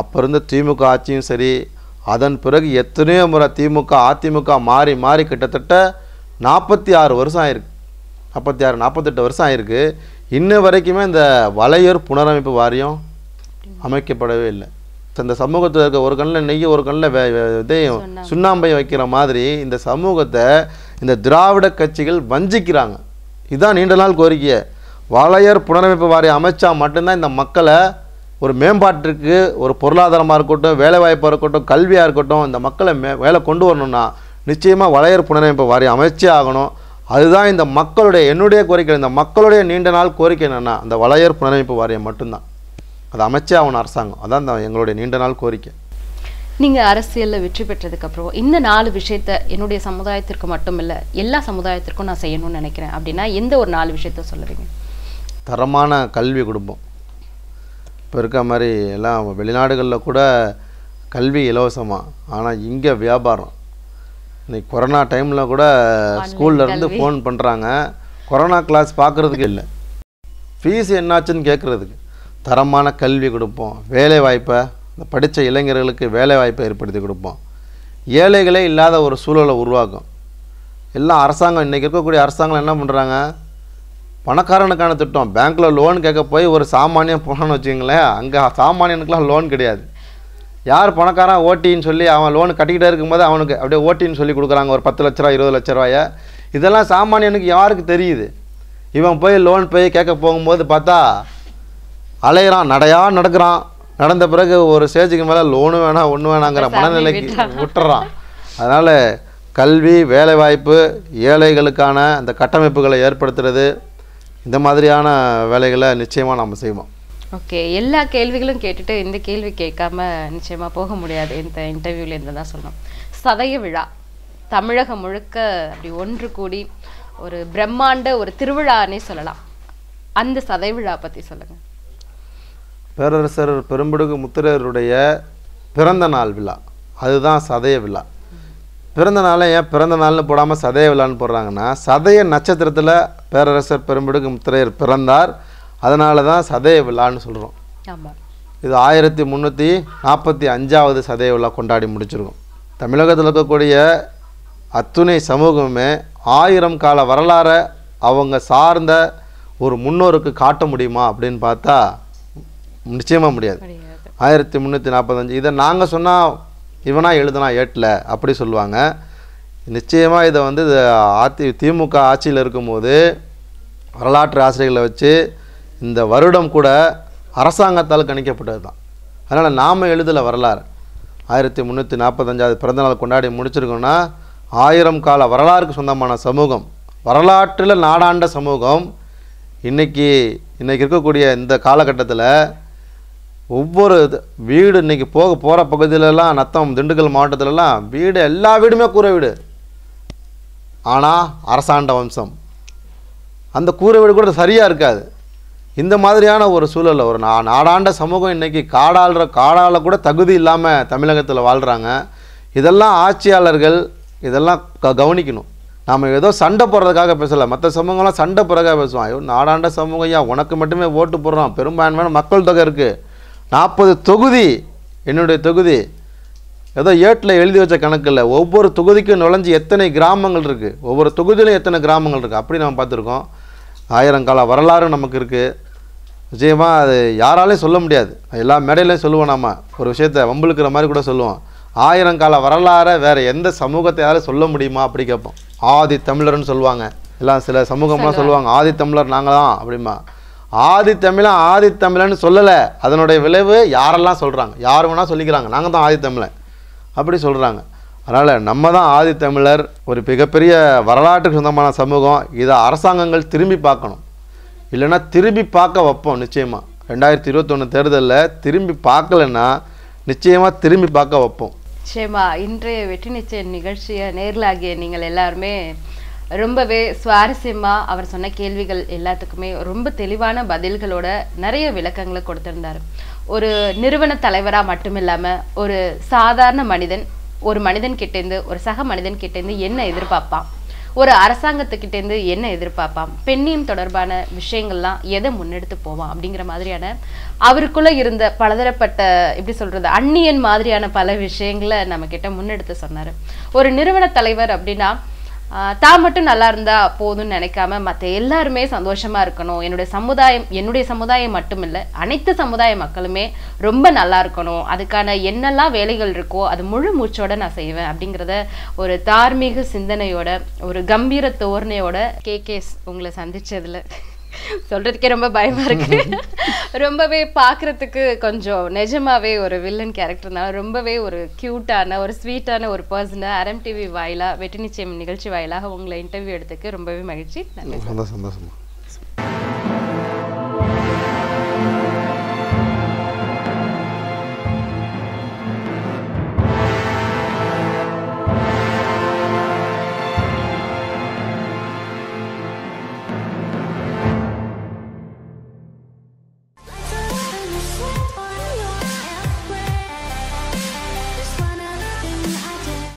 அப்போ இருந்த திமுக ஆட்சியும் சரி அதன் பிறகு எத்தனையோ முறை திமுக அதிமுக மாறி மாறி கிட்டத்தட்ட நாற்பத்தி ஆறு வருஷம் ஆயிருக்கு நாற்பத்தி ஆறு நாற்பத்தெட்டு வருஷம் ஆயிருக்கு இன்ன வரைக்குமே இந்த வலையூர் புனரமைப்பு வாரியம் அமைக்கப்படவே இல்லை இந்த சமூகத்தில் இருக்க ஒரு கண்ணில் நெய் ஒரு கண்ணில் இதையும் சுண்ணாம்பையும் வைக்கிற மாதிரி இந்த சமூகத்தை இந்த திராவிட கட்சிகள் வஞ்சிக்கிறாங்க இதுதான் நீண்ட நாள் கோரிக்கையை வளையர் புனரமைப்பு வாரியம் அமைச்சா மட்டும்தான் இந்த மக்களை ஒரு மேம்பாட்டிற்கு ஒரு பொருளாதாரமாக இருக்கட்டும் வேலைவாய்ப்பாக இருக்கட்டும் கல்வியாக இருக்கட்டும் இந்த மக்களை மே வேலை கொண்டு வரணும்னா நிச்சயமாக வளையர் புனரமைப்பு வாரியம் அமைச்சே ஆகணும் அதுதான் இந்த மக்களுடைய என்னுடைய கோரிக்கை இந்த மக்களுடைய நீண்ட நாள் கோரிக்கை என்னென்னா அந்த வளையர் புனரமைப்பு வாரியம் மட்டும்தான் அது அமைச்சே ஆகணும் அரசாங்கம் அதான் இந்த எங்களுடைய நீண்ட நாள் கோரிக்கை நீங்கள் அரசியலில் வெற்றி பெற்றதுக்கப்புறம் இந்த நாலு விஷயத்த என்னுடைய சமுதாயத்திற்கு மட்டும் இல்லை எல்லா சமுதாயத்திற்கும் நான் செய்யணும்னு நினைக்கிறேன் அப்படின்னா எந்த ஒரு நாலு விஷயத்த சொல்லுவீங்க தரமான கல்வி கொடுப்போம் இப்போ இருக்க மாதிரி எல்லாம் வெளிநாடுகளில் கூட கல்வி இலவசமாக ஆனால் இங்கே வியாபாரம் இன்னைக்கு கொரோனா டைமில் கூட ஸ்கூல்லேருந்து ஃபோன் பண்ணுறாங்க கொரோனா கிளாஸ் பார்க்குறதுக்கு இல்லை ஃபீஸ் என்னாச்சுன்னு கேட்குறதுக்கு தரமான கல்வி கொடுப்போம் வேலை வாய்ப்பை இந்த படித்த இளைஞர்களுக்கு வேலை வாய்ப்பை ஏற்படுத்தி கொடுப்போம் ஏழைகளே இல்லாத ஒரு சூழலை உருவாக்கும் எல்லாம் அரசாங்கம் இன்றைக்கி இருக்கக்கூடிய அரசாங்கம் என்ன பண்ணுறாங்க பணக்காரனுக்கான திட்டம் பேங்க்கில் லோன் கேட்க போய் ஒரு சாமானியம் போனான்னு வச்சுங்களேன் அங்கே சாமானியனுக்கெலாம் லோன் கிடையாது யார் பணக்காரன் ஓட்டின்னு சொல்லி அவன் லோன் கட்டிக்கிட்டே இருக்கும்போது அவனுக்கு அப்படியே ஓட்டின்னு சொல்லி கொடுக்குறாங்க ஒரு பத்து லட்ச ரூபா இருபது லட்ச ரூபாயை இதெல்லாம் சாமானியனுக்கு யாருக்கு தெரியுது இவன் போய் லோன் போய் கேட்க போகும்போது பார்த்தா அலையிறான் நடையாக நடக்கிறான் நடந்த பிறகு ஒரு ஸ்டேஜுக்கு மேலே லோனு வேணாம் ஒன்று வேணாங்கிற மனநிலைக்கு விட்டுறான் அதனால் கல்வி வேலைவாய்ப்பு ஏழைகளுக்கான அந்த கட்டமைப்புகளை ஏற்படுத்துறது இந்த மாதிரியான வேலைகளை நிச்சயமாக நம்ம செய்வோம் ஓகே எல்லா கேள்விகளும் கேட்டுட்டு இந்த கேள்வி கேட்காம நிச்சயமாக போக முடியாது இந்த இன்டர்வியூலேருந்து தான் சொன்னோம் சதய விழா தமிழகம் முழுக்க அப்படி ஒன்று கூடி ஒரு பிரம்மாண்ட ஒரு திருவிழான்னே சொல்லலாம் அந்த சதை விழா பற்றி சொல்லுங்கள் பேரரசர் பெரும்படுகு முத்திரருடைய பிறந்த நாள் விழா அதுதான் சதய விழா பிறந்த நாளை ஏன் பிறந்த நாள்னு போடாமல் சதய விழான்னு போடுறாங்கன்னா சதய நட்சத்திரத்தில் பேரரசர் பெரும்படுக்கு முத்திரையர் பிறந்தார் அதனால தான் சதய விழான்னு சொல்கிறோம் இது ஆயிரத்தி முந்நூற்றி நாற்பத்தி அஞ்சாவது சதய விழா கொண்டாடி முடிச்சிருக்கோம் தமிழகத்தில் இருக்கக்கூடிய அத்துணை சமூகமே ஆயிரம் கால வரலாறை அவங்க சார்ந்த ஒரு முன்னோருக்கு காட்ட முடியுமா அப்படின்னு பார்த்தா நிச்சயமாக முடியாது ஆயிரத்தி முந்நூற்றி நாற்பத்தஞ்சு இதை நாங்கள் சொன்னால் இவனாக எழுதுனா ஏட்டில் அப்படி சொல்லுவாங்க நிச்சயமாக இதை வந்து அதி திமுக ஆட்சியில் இருக்கும்போது வரலாற்று ஆசிரியர்களை வச்சு இந்த வருடம் கூட அரசாங்கத்தால் கணிக்கப்பட்டது தான் அதனால் நாம் எழுதலை வரலாறு ஆயிரத்தி முந்நூற்றி நாற்பத்தஞ்சாவது பிறந்தநாள் கொண்டாடி முடிச்சிருக்கோம்னா ஆயிரம் கால வரலாறுக்கு சொந்தமான சமூகம் வரலாற்றில் நாடாண்ட சமூகம் இன்றைக்கி இன்றைக்கி இருக்கக்கூடிய இந்த காலகட்டத்தில் ஒவ்வொரு வீடு இன்றைக்கி போக போகிற பகுதியிலலாம் நத்தம் திண்டுக்கல் மாவட்டத்திலலாம் வீடு எல்லா வீடுமே கூரை வீடு ஆனால் அரசாண்ட வம்சம் அந்த கூரை வீடு கூட சரியாக இருக்காது இந்த மாதிரியான ஒரு சூழலில் ஒரு நா நாடாண்ட சமூகம் இன்றைக்கி காடாளுற காடால் கூட தகுதி இல்லாமல் தமிழகத்தில் வாழ்கிறாங்க இதெல்லாம் ஆட்சியாளர்கள் இதெல்லாம் க கவனிக்கணும் நாம் ஏதோ சண்டை போடுறதுக்காக பேசலை மற்ற சமூகம்லாம் சண்டை போடுறதுக்காக பேசுவோம் ஐயோ நாடாண்ட சமூகம் ஐயா உனக்கு மட்டுமே ஓட்டு போடுறோம் பெரும்பான்மையான மக்கள் தொகை இருக்குது நாற்பது தொகுதி என்னுடைய தொகுதி ஏதோ ஏட்டில் எழுதி வச்ச கணக்கில் ஒவ்வொரு தொகுதிக்கும் நுழைஞ்சு எத்தனை கிராமங்கள் இருக்குது ஒவ்வொரு தொகுதியிலும் எத்தனை கிராமங்கள் இருக்குது அப்படி நம்ம பார்த்துருக்கோம் ஆயிரங்கால வரலாறு நமக்கு இருக்குது நிச்சயமாக அது யாராலையும் சொல்ல முடியாது எல்லா மேடையிலையும் சொல்லுவோம் நாம் ஒரு விஷயத்த வம்புழுக்கிற மாதிரி கூட சொல்லுவோம் ஆயிரங்கால வரலாறை வேறு எந்த சமூகத்தை யாரும் சொல்ல முடியுமா அப்படி கேட்போம் ஆதி தமிழர்னு சொல்லுவாங்க எல்லாம் சில சமூகம்லாம் சொல்லுவாங்க ஆதி தமிழர் நாங்கள் தான் அப்படிமா ஆதித்தமிழன் ஆதித்தமிழன்னு சொல்லலை அதனுடைய விளைவு யாரெல்லாம் சொல்கிறாங்க யார் வேணால் சொல்லிக்கிறாங்க நாங்கள் தான் ஆதித்தமிழன் அப்படி சொல்கிறாங்க அதனால் நம்ம தான் ஆதித்தமிழர் ஒரு மிகப்பெரிய வரலாற்றுக்கு சொந்தமான சமூகம் இதை அரசாங்கங்கள் திரும்பி பார்க்கணும் இல்லைன்னா திரும்பி பார்க்க வைப்போம் நிச்சயமாக ரெண்டாயிரத்தி இருபத்தொன்று தேர்தலில் திரும்பி பார்க்கலன்னா நிச்சயமாக திரும்பி பார்க்க வைப்போம் நிச்சயமா இன்றைய வெற்றி நிச்சய நிகழ்ச்சியை நேரில் ஆகிய நீங்கள் எல்லாருமே ரொம்பவே சுவாரஸ்யமாக அவர் சொன்ன கேள்விகள் எல்லாத்துக்குமே ரொம்ப தெளிவான பதில்களோட நிறைய விளக்கங்களை கொடுத்துருந்தார் ஒரு நிறுவன தலைவராக மட்டும் இல்லாமல் ஒரு சாதாரண மனிதன் ஒரு மனிதன் கிட்டேருந்து ஒரு சக மனிதன் கிட்டேருந்து என்ன எதிர்பார்ப்பான் ஒரு அரசாங்கத்துக்கிட்டேருந்து என்ன எதிர்பார்ப்பான் பெண்ணியம் தொடர்பான விஷயங்கள்லாம் எதை முன்னெடுத்து போவான் அப்படிங்கிற மாதிரியான அவருக்குள்ளே இருந்த பலதரப்பட்ட எப்படி சொல்கிறது அந்நியன் மாதிரியான பல விஷயங்களை நம்மக்கிட்ட முன்னெடுத்து சொன்னார் ஒரு நிறுவன தலைவர் அப்படின்னா தான் மட்டும் நல்லா இருந்தா போதும்னு நினைக்காம மற்ற எல்லாருமே சந்தோஷமா இருக்கணும் என்னுடைய சமுதாயம் என்னுடைய சமுதாயம் மட்டும் இல்லை அனைத்து சமுதாய மக்களுமே ரொம்ப நல்லா இருக்கணும் அதுக்கான என்னெல்லாம் வேலைகள் இருக்கோ அது முழு மூச்சோட நான் செய்வேன் அப்படிங்கிறத ஒரு தார்மீக சிந்தனையோட ஒரு கம்பீர தோரணையோட கே கேஸ் உங்களை சந்திச்சதுல சொல்றதுக்கே ரொம்ப பயமா இருக்கு [laughs] ரொம்பவே பாக்குறதுக்கு கொஞ்சம் நிஜமாவே ஒரு வில்லன் கேரக்டர்னால ரொம்பவே ஒரு கியூட்டான ஒரு ஸ்வீட்டான ஒரு பர்சன அரம் டிவி வாயிலா வெட்டி நிச்சயம் நிகழ்ச்சி வாயிலாக உங்களை இன்டர்வியூ எடுத்துக்கு ரொம்பவே மகிழ்ச்சி நன்றி